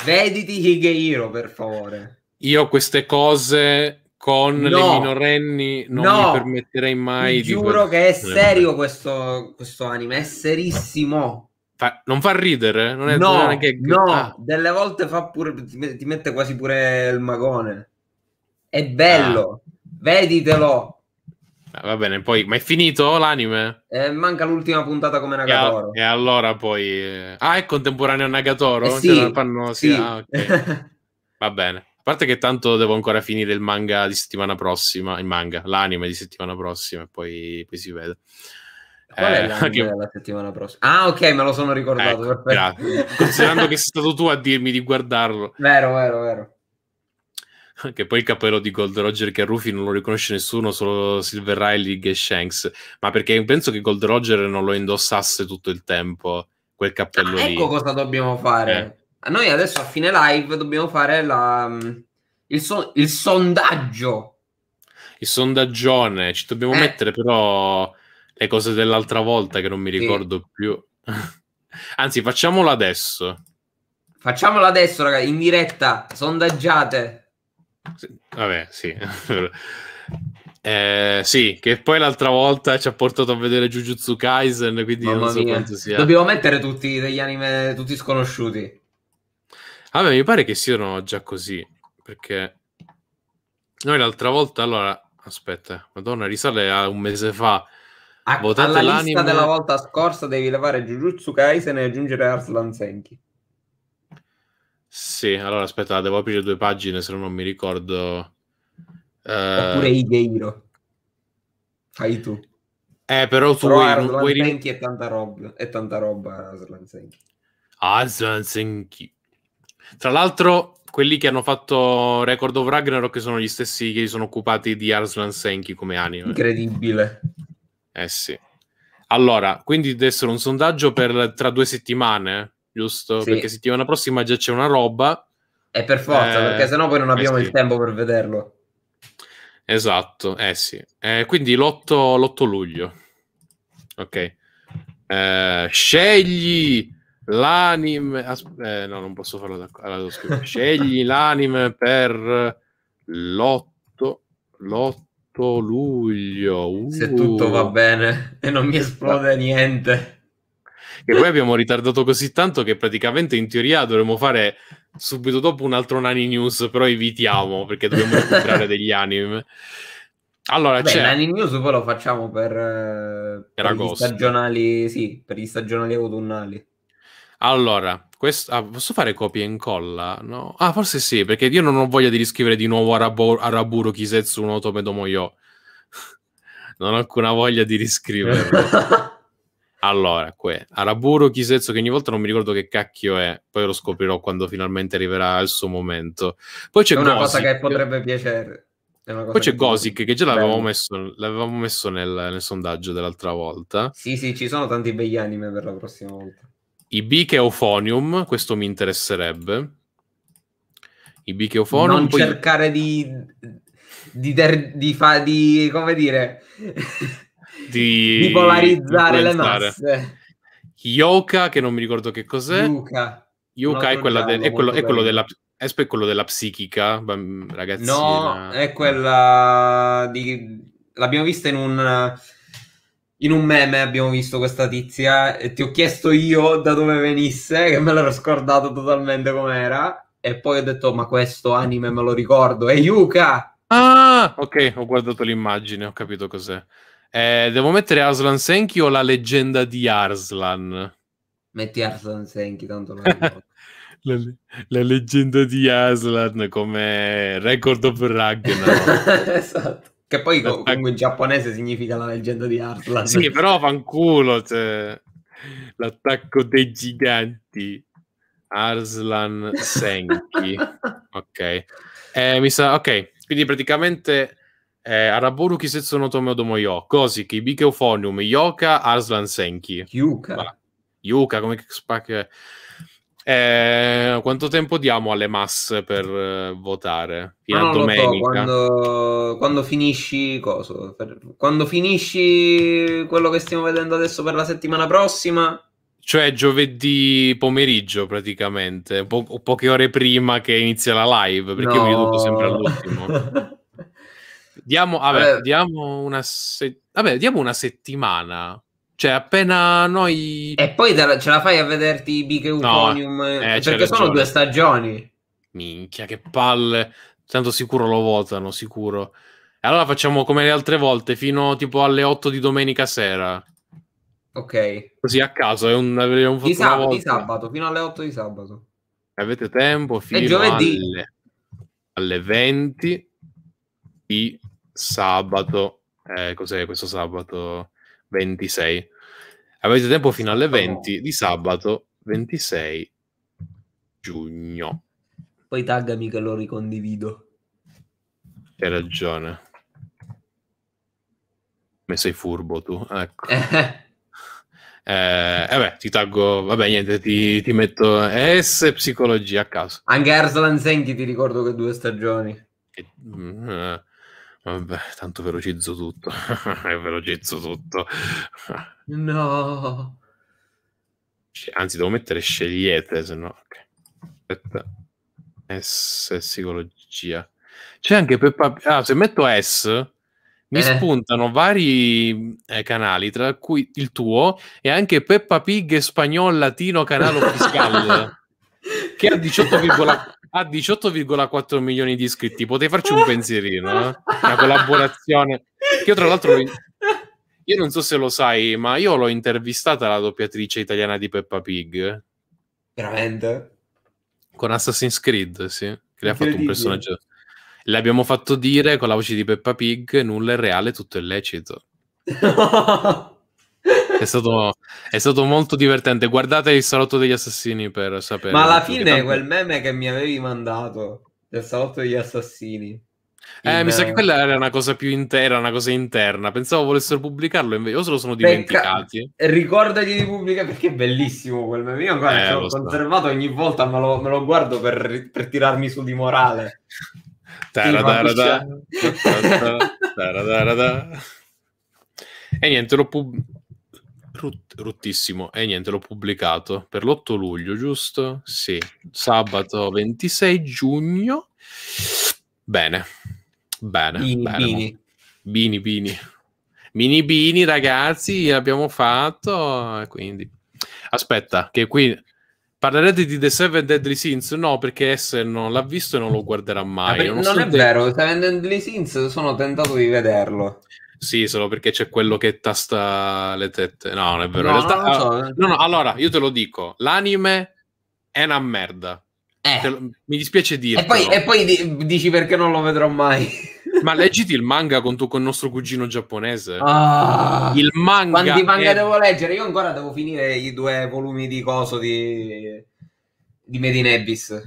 Vediti i gay hero, per favore. Io queste cose con no, le minorenni non no, mi permetterei mai mi di giuro che è serio questo, questo anime è serissimo fa, non fa ridere non è, no, non no ah. delle volte fa pure ti mette quasi pure il magone è bello ah. Veditelo. Ah, va bene, poi, ma è finito l'anime? Eh, manca l'ultima puntata come Nagatoro. E, a, e, allora poi... Eh, ah, è contemporaneo a Nagatoro? Eh cioè, sì, fanno... sì. Ah, okay. va bene. A parte che tanto devo ancora finire il manga di settimana prossima, il manga, l'anime di settimana prossima, e poi, poi si vede. Qual è eh, l'anime eh, della settimana prossima? Ah, ok, me lo sono ricordato. Ecco, Considerando che sei stato tu a dirmi di guardarlo. Vero, vero, vero. che poi il cappello di Gold Roger che a Rufy non lo riconosce nessuno, solo Silver Riley e Shanks, ma perché penso che Gold Roger non lo indossasse tutto il tempo, quel cappello ah, lì. Ecco cosa dobbiamo fare. Eh. Noi adesso a fine live dobbiamo fare la, mm, il, so, il, sondaggio. Il sondaggione, ci dobbiamo eh. mettere però le cose dell'altra volta che non mi ricordo sì. più. Anzi, facciamolo adesso. Facciamolo adesso, ragazzi, in diretta, sondaggiate. Vabbè, sì. eh, sì, che poi l'altra volta ci ha portato a vedere Jujutsu Kaisen, quindi Mamma non so mia. quanto sia. Dobbiamo mettere tutti degli anime tutti sconosciuti. Vabbè, mi pare che siano già così, perché noi l'altra volta, allora, aspetta, Madonna, risale a un mese fa. A, Votate alla l'anime... della volta scorsa devi levare Jujutsu Kaisen e aggiungere Arslan Senki. Sì, allora aspetta, devo aprire due pagine, se no non mi ricordo. Eh... Oppure Ideiro. Fai tu. Eh, però tu però vuoi, Arslan vuoi... Senki è tanta roba, è tanta roba Arslan Senki. Arslan Senki. Tra l'altro, quelli che hanno fatto Record of Ragnarok sono gli stessi che si sono occupati di Arslan Senki come anime. Incredibile. Eh sì. Allora, quindi deve essere un sondaggio per tra due settimane giusto? Sì. Perché settimana prossima già c'è una roba. E per forza, eh, perché sennò poi non eh abbiamo eh sì. il tempo per vederlo. Esatto, eh sì. Eh, quindi l'8, l'8, luglio. Ok. Eh, scegli l'anime... As- eh, no, non posso farlo da allora, Scegli l'anime per l'8, l'8 luglio. Uh. Se tutto va uh. bene e non mi esplode niente. E poi abbiamo ritardato così tanto che praticamente in teoria dovremmo fare subito dopo un altro Nani News, però evitiamo perché dobbiamo recuperare degli anime. Allora, Beh, c'è... Nani News poi lo facciamo per, eh, per, per gli stagionali, sì, per gli stagionali autunnali. Allora, quest... ah, posso fare copia e incolla? No? Ah, forse sì, perché io non ho voglia di riscrivere di nuovo Arabo... Araburo Kisetsu no Tome non ho alcuna voglia di riscriverlo. Allora, que, Araburo Chisetsu, che ogni volta non mi ricordo che cacchio è, poi lo scoprirò quando finalmente arriverà il suo momento. Poi c'è è una Gosic, cosa che potrebbe piacere. Poi c'è Gosic, che già l'avevamo messo, l'avevamo messo nel, nel, sondaggio dell'altra volta. Sì, sì, ci sono tanti begli anime per la prossima volta. Ibik e Euphonium, questo mi interesserebbe. Ibik e Euphonium. Non poi... cercare di... Di, der, di, fa, di come dire di, di polarizzare le masse. Yoka, che non mi ricordo che cos'è. Yuka. Yuka è, quella de- è, quello, è quello della Espo è quello della psichica, ragazzi. No, è quella di... L'abbiamo vista in un... In un meme abbiamo visto questa tizia e ti ho chiesto io da dove venisse, che me l'ero scordato totalmente com'era, e poi ho detto, ma questo anime me lo ricordo, è Yuka! Ah, ok, ho guardato l'immagine, ho capito cos'è. Eh, devo mettere Aslan Senki o la leggenda di Arslan? Metti Arslan Senki, tanto lo la, la, leggenda di Arslan come record of Ragnar. esatto. Che poi comunque in giapponese significa la leggenda di Arslan. Sì, però fanculo, cioè, l'attacco dei giganti. Arslan Senki. ok. Eh, sa, ok, quindi praticamente eh, Araboru no Tomeo Domoyo, Kosiki, Bikeo Ufonium, Yoka, Arslan Senki. Yuka. Ma, Yuka, come Spack. Eh, quanto tempo diamo alle masse per eh, votare? Fino no, ah, a domenica. So, quando, quando, finisci cosa? Per, quando finisci quello che stiamo vedendo adesso per la settimana prossima? Cioè giovedì pomeriggio praticamente, po- poche ore prima che inizia la live, perché no. io mi riduco sempre all'ultimo. Diamo, vabbè, eh. diamo, una se- vabbè, diamo una settimana. Cioè, appena noi. E poi da- ce la fai a vederti Big Euphonium? No, eh, perché sono due stagioni. Minchia, che palle. Tanto sicuro lo votano, sicuro. E allora facciamo come le altre volte, fino tipo alle 8 di domenica sera. Ok. Così a caso, è un, un di, sab- di sabato, fino alle 8 di sabato. Avete tempo fino alle, alle 20 di sabato, eh, cos'è questo sabato 26? Avete tempo fino alle 20 di sabato 26 giugno. Poi taggami che lo ricondivido. Hai ragione. Me sei furbo tu, ecco. Eh, eh ti taggo, vabbè, niente, ti, ti, metto eh, S psicologia a caso. Anche Arslan Senki ti ricordo che due stagioni. Mm, eh, mh, Vabbè, tanto velocizzo tutto. velocizzo tutto. no. Anzi, devo mettere scegliete, se no... Aspetta. S, psicologia. C'è anche Peppa... Ah, se metto S mi eh. spuntano vari eh, canali, tra cui il tuo e anche Peppa Pig Spagnol Latino Canale Fiscal, che ha 18,4 ha 18,4 milioni di iscritti. Potevi farci un pensierino, eh? una collaborazione. Che io, tra l'altro, io non so se lo sai, ma io l'ho intervistata la doppiatrice italiana di Peppa Pig. Veramente? Con Assassin's Creed, sì. Che le ha fatto un personaggio. L'abbiamo fatto dire con la voce di Peppa Pig, nulla è reale, tutto è lecito. È stato, è stato, molto divertente. Guardate il salotto degli assassini per sapere. Ma alla fine tanto... quel meme che mi avevi mandato del salotto degli assassini. Eh, in... mi sa che quella era una cosa più intera, una cosa interna. Pensavo volessero pubblicarlo, invece o se lo sono dimenticati. Pecca... Ricordati di pubblicare perché è bellissimo quel meme. Io ancora eh, l'ho conservato so. ogni volta, me lo, me lo guardo per, per, tirarmi su di morale. E niente, l'ho pubblicato Rut, ruttissimo. E niente, l'ho pubblicato per l'8 luglio, giusto? Sì, sabato 26 giugno. Bene, bene, bini, bene. Bini. bini, bini. Mini bini, ragazzi, l'abbiamo fatto. Quindi, aspetta, che qui Parlerete di The Seven Deadly Sins? No, perché S non l'ha visto e non lo guarderà mai. Ah, non, non è vero, The Seven Deadly Sins sono tentato di vederlo. Sì, solo perché c'è quello che tasta le tette. No, non è vero. No, realtà, so. Ah, no, no, allora, io te lo dico, l'anime è una merda. Eh. Lo, mi dispiace dirlo. E poi, e poi, dici perché non lo vedrò mai. Ma leggiti il manga con, tu, con il nostro cugino giapponese. Ah, il manga. Quanti manga è... devo leggere? Io ancora devo finire i due volumi di coso di, di Medinebis.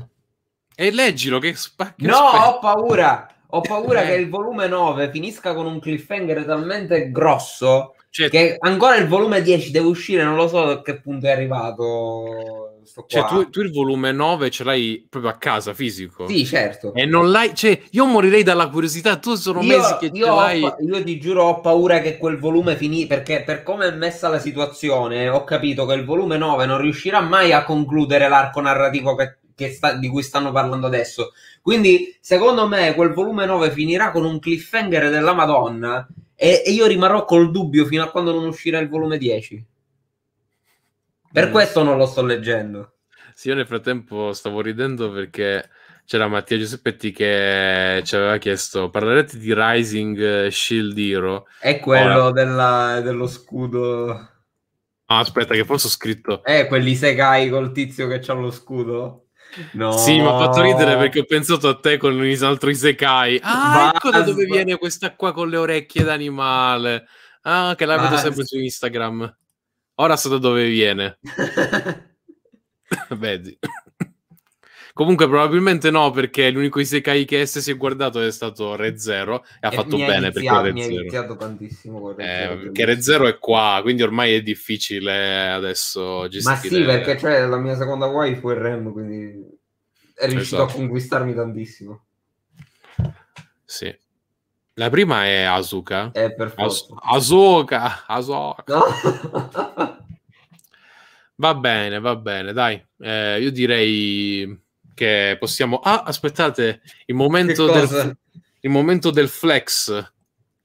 E leggilo, che spacchio. No, spacchio. ho paura. Ho paura eh. che il volume 9 finisca con un cliffhanger talmente grosso C'è... Cioè, che ancora il volume 10 deve uscire, non lo so a che punto è arrivato. Cioè, tu, tu, il volume 9 ce l'hai proprio a casa, fisico. Sì, certo. E non l'hai... Cioè, io morirei dalla curiosità, tu sono io, mesi che io l'hai... Pa- io ti giuro, ho paura che quel volume finisca, perché per come è messa la situazione, ho capito che il volume 9 non riuscirà mai a concludere l'arco narrativo che sta, di cui stanno parlando adesso. Quindi, secondo me, quel volume 9 finirà con un cliffhanger della Madonna e, e io rimarrò col dubbio fino a quando non uscirà il volume 10. Per mm. questo non lo sto leggendo. Sì, io nel frattempo stavo ridendo perché c'era Mattia Giuseppetti che ci aveva chiesto parlerete di Rising eh, Shield Hero è quello della, dello scudo ah, aspetta che forse ho scritto è eh, quelli segai col tizio che c'ha lo scudo No. Sì, mi ha fatto ridere perché ho pensato a te con un altro Isekai. Ah, Basta. ecco da dove viene questa qua con le orecchie d'animale. Ah, che la vedo sempre su Instagram. Ora so da dove viene. Vedi. Comunque, probabilmente no, perché l'unico Isekai che S si è guardato è stato Re Zero e ha e fatto bene perché Red Zero. Mi ha iniziato tantissimo con Red eh, Perché Re Zero è qua, quindi ormai è difficile adesso gestire. Ma sì, perché cioè, la mia seconda waifu è Rem, quindi è riuscito esatto. a conquistarmi tantissimo. Sì. La prima è Asuka. È perfetto. As- Asuka, Asuka. No? va bene, va bene, dai. Eh, io direi che possiamo... Ah, aspettate, il momento, del, il momento del flex.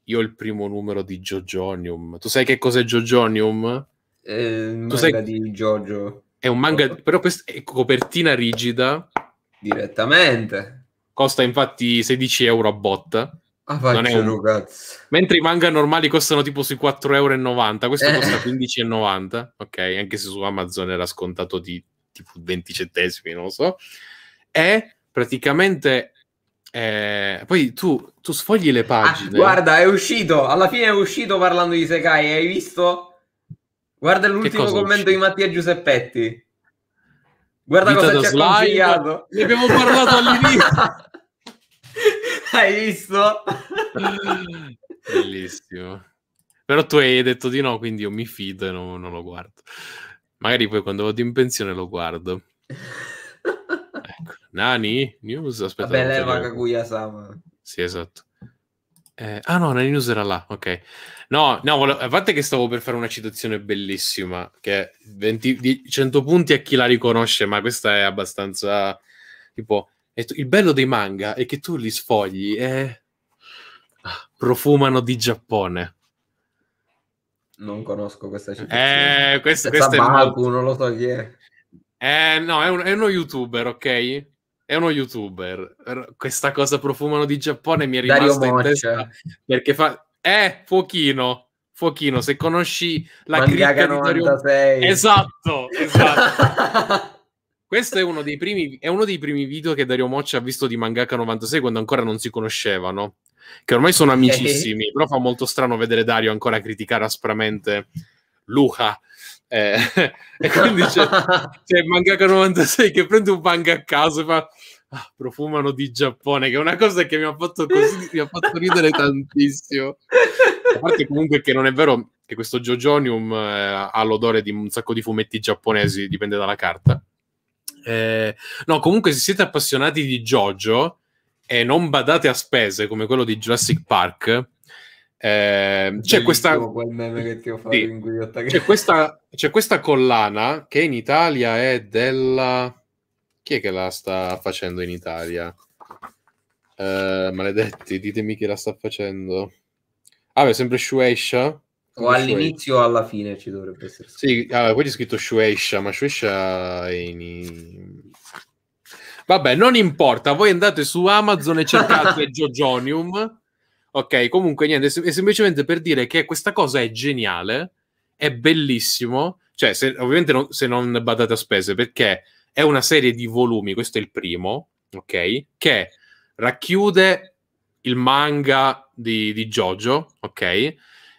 Io ho il primo numero di Jojonium. Tu sai che cos'è Jojonium? Eh, sai... di Jojo. È un manga, però questa è copertina rigida. Direttamente. Costa infatti 16 euro a botta. Ah, non è un... Mentre i manga normali costano tipo sui 4,90 euro, questo eh. costa 15,90. Ok, anche se su Amazon era scontato di tipo 20 centesimi, non lo so è praticamente... Eh, poi tu, tu, sfogli le ah, pagine. Ah, guarda, è uscito, alla fine è uscito parlando di Sekai, hai visto? Guarda l'ultimo commento di Mattia Giuseppetti. Guarda Vita cosa ci ha consigliato. Ne abbiamo parlato all'inizio. hai visto? Bellissimo. Però tu hai detto di no, quindi io mi fido e non, non lo guardo. Magari poi quando vado in pensione lo guardo. Nani News, aspetta. Vabbè, lei Kaguya-sama. Sì, esatto. Eh, ah no, Nani News era là, ok. No, no, volevo, a parte che stavo per fare una citazione bellissima, che 20, 100 punti a chi la riconosce, ma questa è abbastanza... Tipo, il bello dei manga è che tu li sfogli e... Profumano di Giappone. Non conosco questa eh, citazione. Eh, questo, questo è Baku, molto... non lo so chi è. Eh, no, è, un, è, uno youtuber, ok? è uno youtuber. Questa cosa profumano di Giappone mi è rimasta in testa perché fa eh fuochino, fuochino, se conosci la critica cricca di Dario... Esatto, esatto. Questo è uno, dei primi, è uno dei primi video che Dario Moccia ha visto di Mangaka 96 quando ancora non si conoscevano, che ormai sono amicissimi, però fa molto strano vedere Dario ancora criticare aspramente Luca eh, e quindi c'è, c'è Mangaka 96 che prende un manga a caso e fa ah, profumano di Giappone, che è una cosa che mi ha fatto, così, mi ha fatto ridere tantissimo. A parte comunque che non è vero che questo Jojonium eh, ha l'odore di un sacco di fumetti giapponesi, dipende dalla carta. Eh, no, comunque se siete appassionati di Jojo e non badate a spese come quello di Jurassic Park, Ehm, c'è, questa... Sì. c'è, questa... c'è questa collana che in Italia è della... Chi è che la sta facendo in Italia? Eh, maledetti, ditemi chi la sta facendo. Ah, beh, sempre Shueisha. O all'inizio o alla fine ci dovrebbe essere. Sì, allora, poi c'è scritto Shueisha, ma Shueisha è in... Vabbè, non importa, voi andate su Amazon e cercate Jogionium Ok, comunque niente, è semplicemente per dire che questa cosa è geniale, è bellissimo, cioè se, ovviamente non, se non badate a spese, perché è una serie di volumi, questo è il primo, ok, che racchiude il manga di, di Jojo, ok,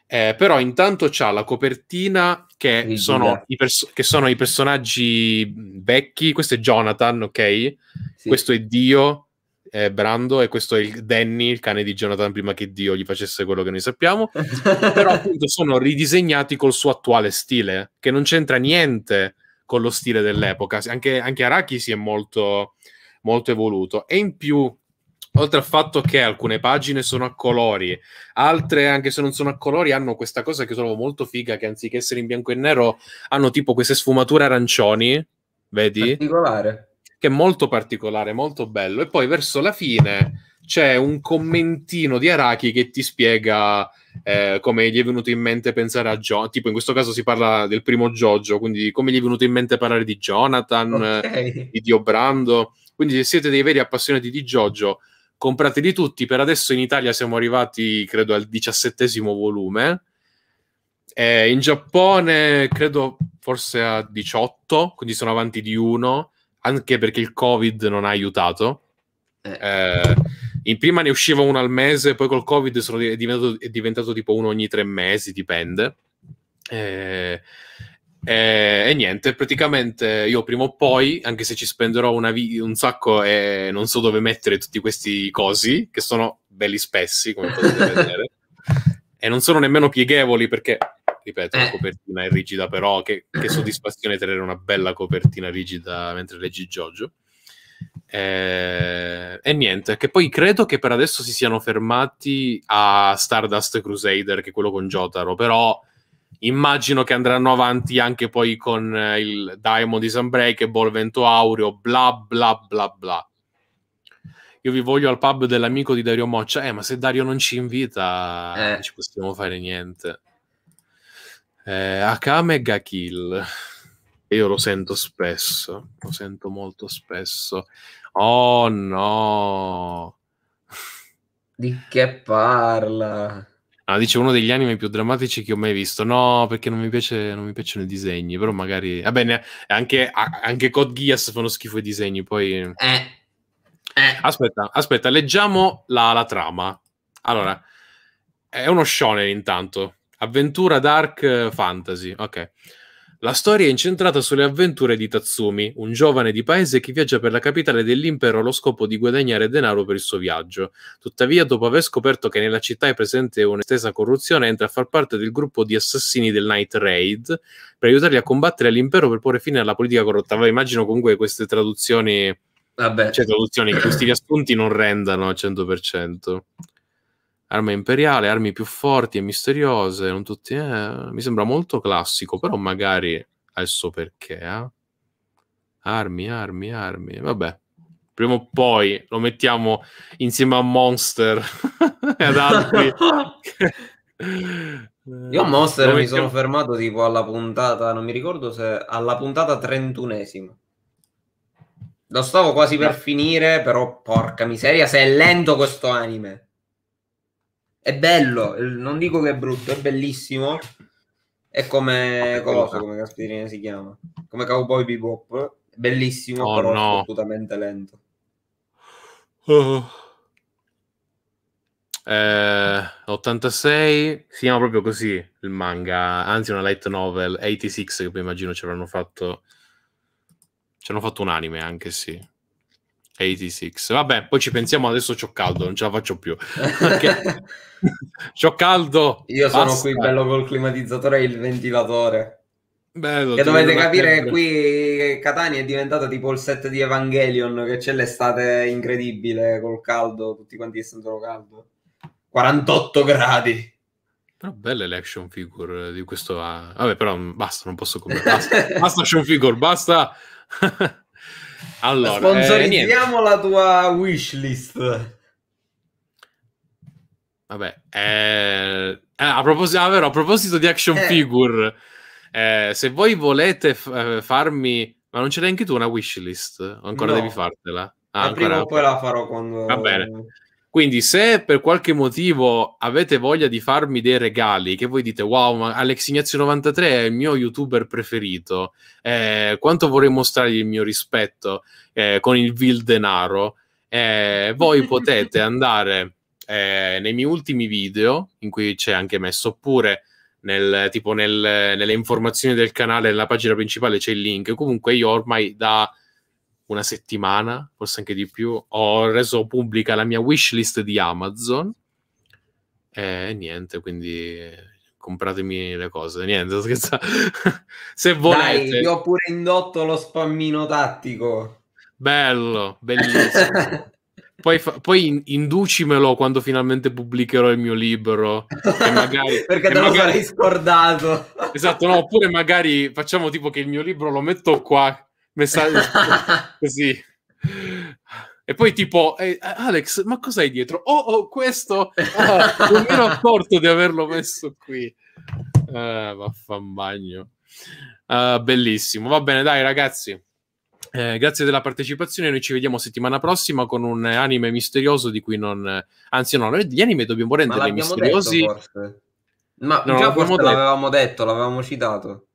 eh, però intanto c'ha la copertina che, sono sì. Pers- che, sono i personaggi vecchi, questo è Jonathan, ok, sì. questo è Dio, eh, Brando e questo è il Danny, il cane di Jonathan prima che Dio gli facesse quello che noi sappiamo, però appunto sono ridisegnati col suo attuale stile, che non c'entra niente con lo stile dell'epoca, anche, anche Araki si è molto, molto evoluto e in più oltre al fatto che alcune pagine sono a colori, altre, anche se non sono a colori, hanno questa cosa che trovo molto figa, che anziché essere in bianco e nero, hanno tipo queste sfumature arancioni, vedi? Particolare che è molto particolare, molto bello. E poi verso la fine c'è un commentino di Araki che ti spiega eh, come gli è venuto in mente pensare a John. Tipo, in questo caso si parla del primo Giorgio, quindi come gli è venuto in mente parlare di Jonathan, okay. di Dio Brando. Quindi, se siete dei veri appassionati di Giorgio, comprateli tutti. Per adesso in Italia siamo arrivati, credo, al diciassettesimo volume. Eh, in Giappone, credo forse a 18, quindi sono avanti di uno anche perché il Covid non ha aiutato. Eh. eh, in prima ne usciva uno al mese, poi col Covid sono, è, diventato, è, diventato, tipo uno ogni tre mesi, dipende. Eh, eh, e niente, praticamente io prima o poi, anche se ci spenderò vi- un sacco e non so dove mettere tutti questi cosi, che sono belli spessi, come potete vedere, e non sono nemmeno pieghevoli perché ripeto, la eh. copertina è rigida, però che, che soddisfazione tenere una bella copertina rigida mentre leggi Giorgio. Eh, e niente, che poi credo che per adesso si siano fermati a Stardust Crusader, che è quello con Jotaro, però immagino che andranno avanti anche poi con eh, il Diamond is Unbreakable, Vento Aureo, bla bla bla bla. Io vi voglio al pub dell'amico di Dario Moccia, eh, ma se Dario non ci invita eh. non ci possiamo fare niente. Eh, Akame Gakil, Io lo sento spesso, lo sento molto spesso. Oh no! Di che parla? Ah, dice uno degli anime più drammatici che ho mai visto. No, perché non mi, piace, non mi piacciono i disegni, però magari... Eh, Va bene, anche, anche Code Geass fanno schifo i disegni, poi... Eh. Eh. Aspetta, aspetta, leggiamo la, la trama. Allora, è uno shonen intanto, Avventura Dark Fantasy, ok. La storia è incentrata sulle avventure di Tatsumi, un giovane di paese che viaggia per la capitale dell'impero allo scopo di guadagnare denaro per il suo viaggio. Tuttavia, dopo aver scoperto che nella città è presente un'estesa corruzione, entra a far parte del gruppo di assassini del Night Raid per aiutarli a combattere l'impero per porre fine alla politica corrotta. Vabbè, immagino comunque queste traduzioni, Vabbè. cioè traduzioni che questi riassunti non rendano al 100% arma imperiale, armi più forti e misteriose, non tutti... Eh, mi sembra molto classico, però magari adesso perché, eh? Armi, armi, armi, vabbè. Prima o poi lo mettiamo insieme a Monster e ad altri. Io a Monster mi sono fermato tipo alla puntata, non mi ricordo se... alla puntata trentunesima. Lo stavo quasi per finire, però porca miseria, se è lento questo anime. È bello, non dico che è brutto, è bellissimo. È come cosa, come caspiterina si chiama? Come Cowboy Bebop. Bellissimo, oh, però no. assolutamente lento. Uh. Eh, 86 si chiama proprio così il manga, anzi una light novel 86 che poi immagino ci avranno fatto ci hanno fatto un anime anche sì 86. Vabbè, poi ci pensiamo adesso c'ho caldo, non ce la faccio più. c'ho caldo. Io basta. sono qui bello col climatizzatore e il ventilatore. Bello, che dovete capire che qui Catania è diventata tipo il set di Evangelion che c'è l'estate incredibile col caldo, tutti quanti che sentono caldo. 48 gradi. Però belle le action figure di questo... Ah, vabbè, però mm, basta, non posso comprare. Basta, basta action figure, basta. Allora, sponsorizziamo eh, la tua wishlist. Vabbè, eh, eh a, proposito, ah, vero, a proposito di action eh. figure, eh, se voi volete f- eh, farmi... Ma non ce l'hai anche tu una wishlist? O ancora no. devi fartela? Ah, prima o poi la farò quando... Va bene. Quindi, se per qualche motivo avete voglia di farmi dei regali, che voi dite wow, ma Alex Ignazio 93 è il mio youtuber preferito, eh, quanto vorrei mostrargli il mio rispetto eh, con il vil denaro, eh, voi potete andare eh, nei miei ultimi video, in cui c'è anche messo, oppure nel, tipo nel, nelle informazioni del canale, nella pagina principale c'è il link. Comunque, io ormai da una settimana, forse anche di più, ho reso pubblica la mia wishlist di Amazon e eh, niente, quindi compratemi le cose, niente, scherza. Se volete. Dai, io ho pure indotto lo spammino tattico. Bello, bellissimo. poi, fa- poi inducimelo quando finalmente pubblicherò il mio libro. Magari, Perché te magari... lo sarei scordato. esatto, no, oppure magari facciamo tipo che il mio libro lo metto qua messaggio così. E poi tipo, eh, Alex, ma cos'hai dietro? Oh, oh questo? Ah, non mi ero accorto di averlo messo qui. Uh, eh, vaffanbagno. Uh, ah, bellissimo. Va bene, dai ragazzi. Eh, grazie della partecipazione, noi ci vediamo settimana prossima con un anime misterioso di cui non... Anzi no, noi gli anime dobbiamo renderli misteriosi. Detto, Ma no, già forse l'avevamo detto, l'avevamo citato.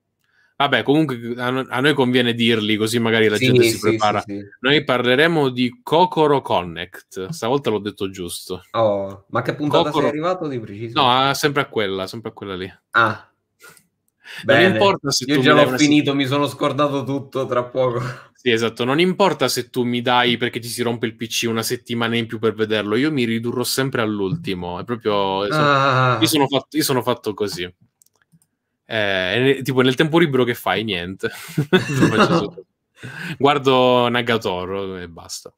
Vabbè, comunque a noi conviene dirli così magari la sì, gente si sì, prepara. Sì, noi parleremo di Kokoro Connect. Stavolta l'ho detto giusto. Oh, ma che puntata Kokoro... sei arrivato di preciso? No, ah, sempre a quella, sempre a quella lì. Ah. Bene. Non importa se Io tu già l'ho finito, se... mi sono scordato tutto tra poco. Sì, esatto, non importa se tu mi dai perché ti si rompe il PC una settimana in più per vederlo, io mi ridurrò sempre all'ultimo. È proprio... Ah. Io, sono fatto... Io sono fatto così. Eh, tipo nel tempo libero che fai? Niente. Guardo Nagatoro e basta.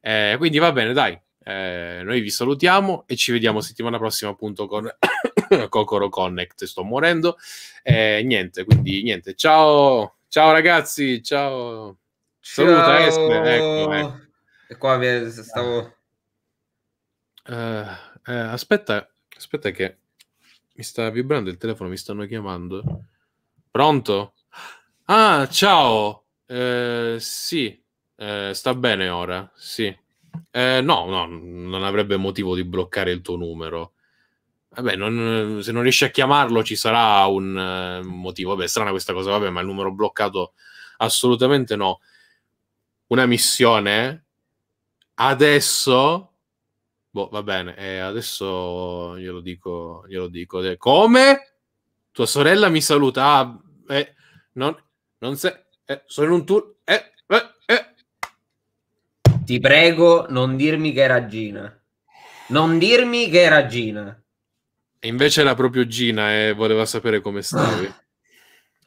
Eh, quindi va bene, dai. Eh, noi vi salutiamo e ci vediamo settimana prossima appunto con Cocoro Connect. Sto morendo. Eh, niente, quindi niente. Ciao, ciao ragazzi, ciao. ciao. Saluta Espe. Ecco, ecco. E qua mi stavo... Uh, aspetta, aspetta che... Mi sta vibrando il telefono, mi stanno chiamando. Pronto? Ah, ciao! Eh, sì, eh, sta bene ora, sì. Eh, no, no, non avrebbe motivo di bloccare il tuo numero. Vabbè, non, se non riesci a chiamarlo ci sarà un uh, motivo. Vabbè, strana questa cosa, vabbè, ma il numero bloccato assolutamente no. Una missione adesso Boh, va bene, eh, adesso glielo dico, glielo dico. Eh, come? Tua sorella mi saluta. Ah, eh, non, non se, eh, sono un tour. Eh, eh, eh, Ti prego, non dirmi che era Gina. Non dirmi che era Gina. E invece era proprio Gina e voleva sapere come stavi. Ah.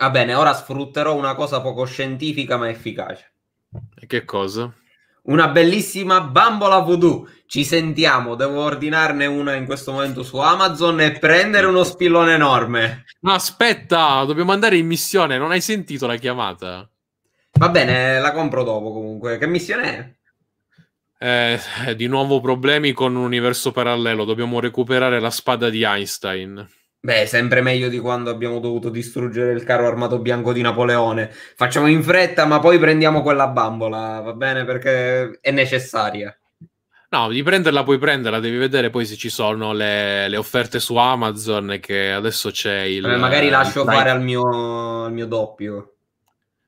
Va bene, ora sfrutterò una cosa poco scientifica ma efficace. E che cosa? una bellissima bambola voodoo. Ci sentiamo, devo ordinarne una in questo momento su Amazon e prendere uno spillone enorme. No, aspetta, dobbiamo andare in missione, non hai sentito la chiamata? Va bene, la compro dopo comunque. Che missione è? Eh, di nuovo problemi con un universo parallelo, dobbiamo recuperare la spada di Einstein. Beh, sempre meglio di quando abbiamo dovuto distruggere il carro armato bianco di Napoleone. Facciamo in fretta, ma poi prendiamo quella bambola, va bene? Perché è necessaria. No, di prenderla puoi prenderla, devi vedere poi se ci sono le, le offerte su Amazon che adesso c'è il... Beh, magari lascio il... fare al mio, al mio doppio.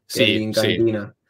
Sì, in cantina. Sì.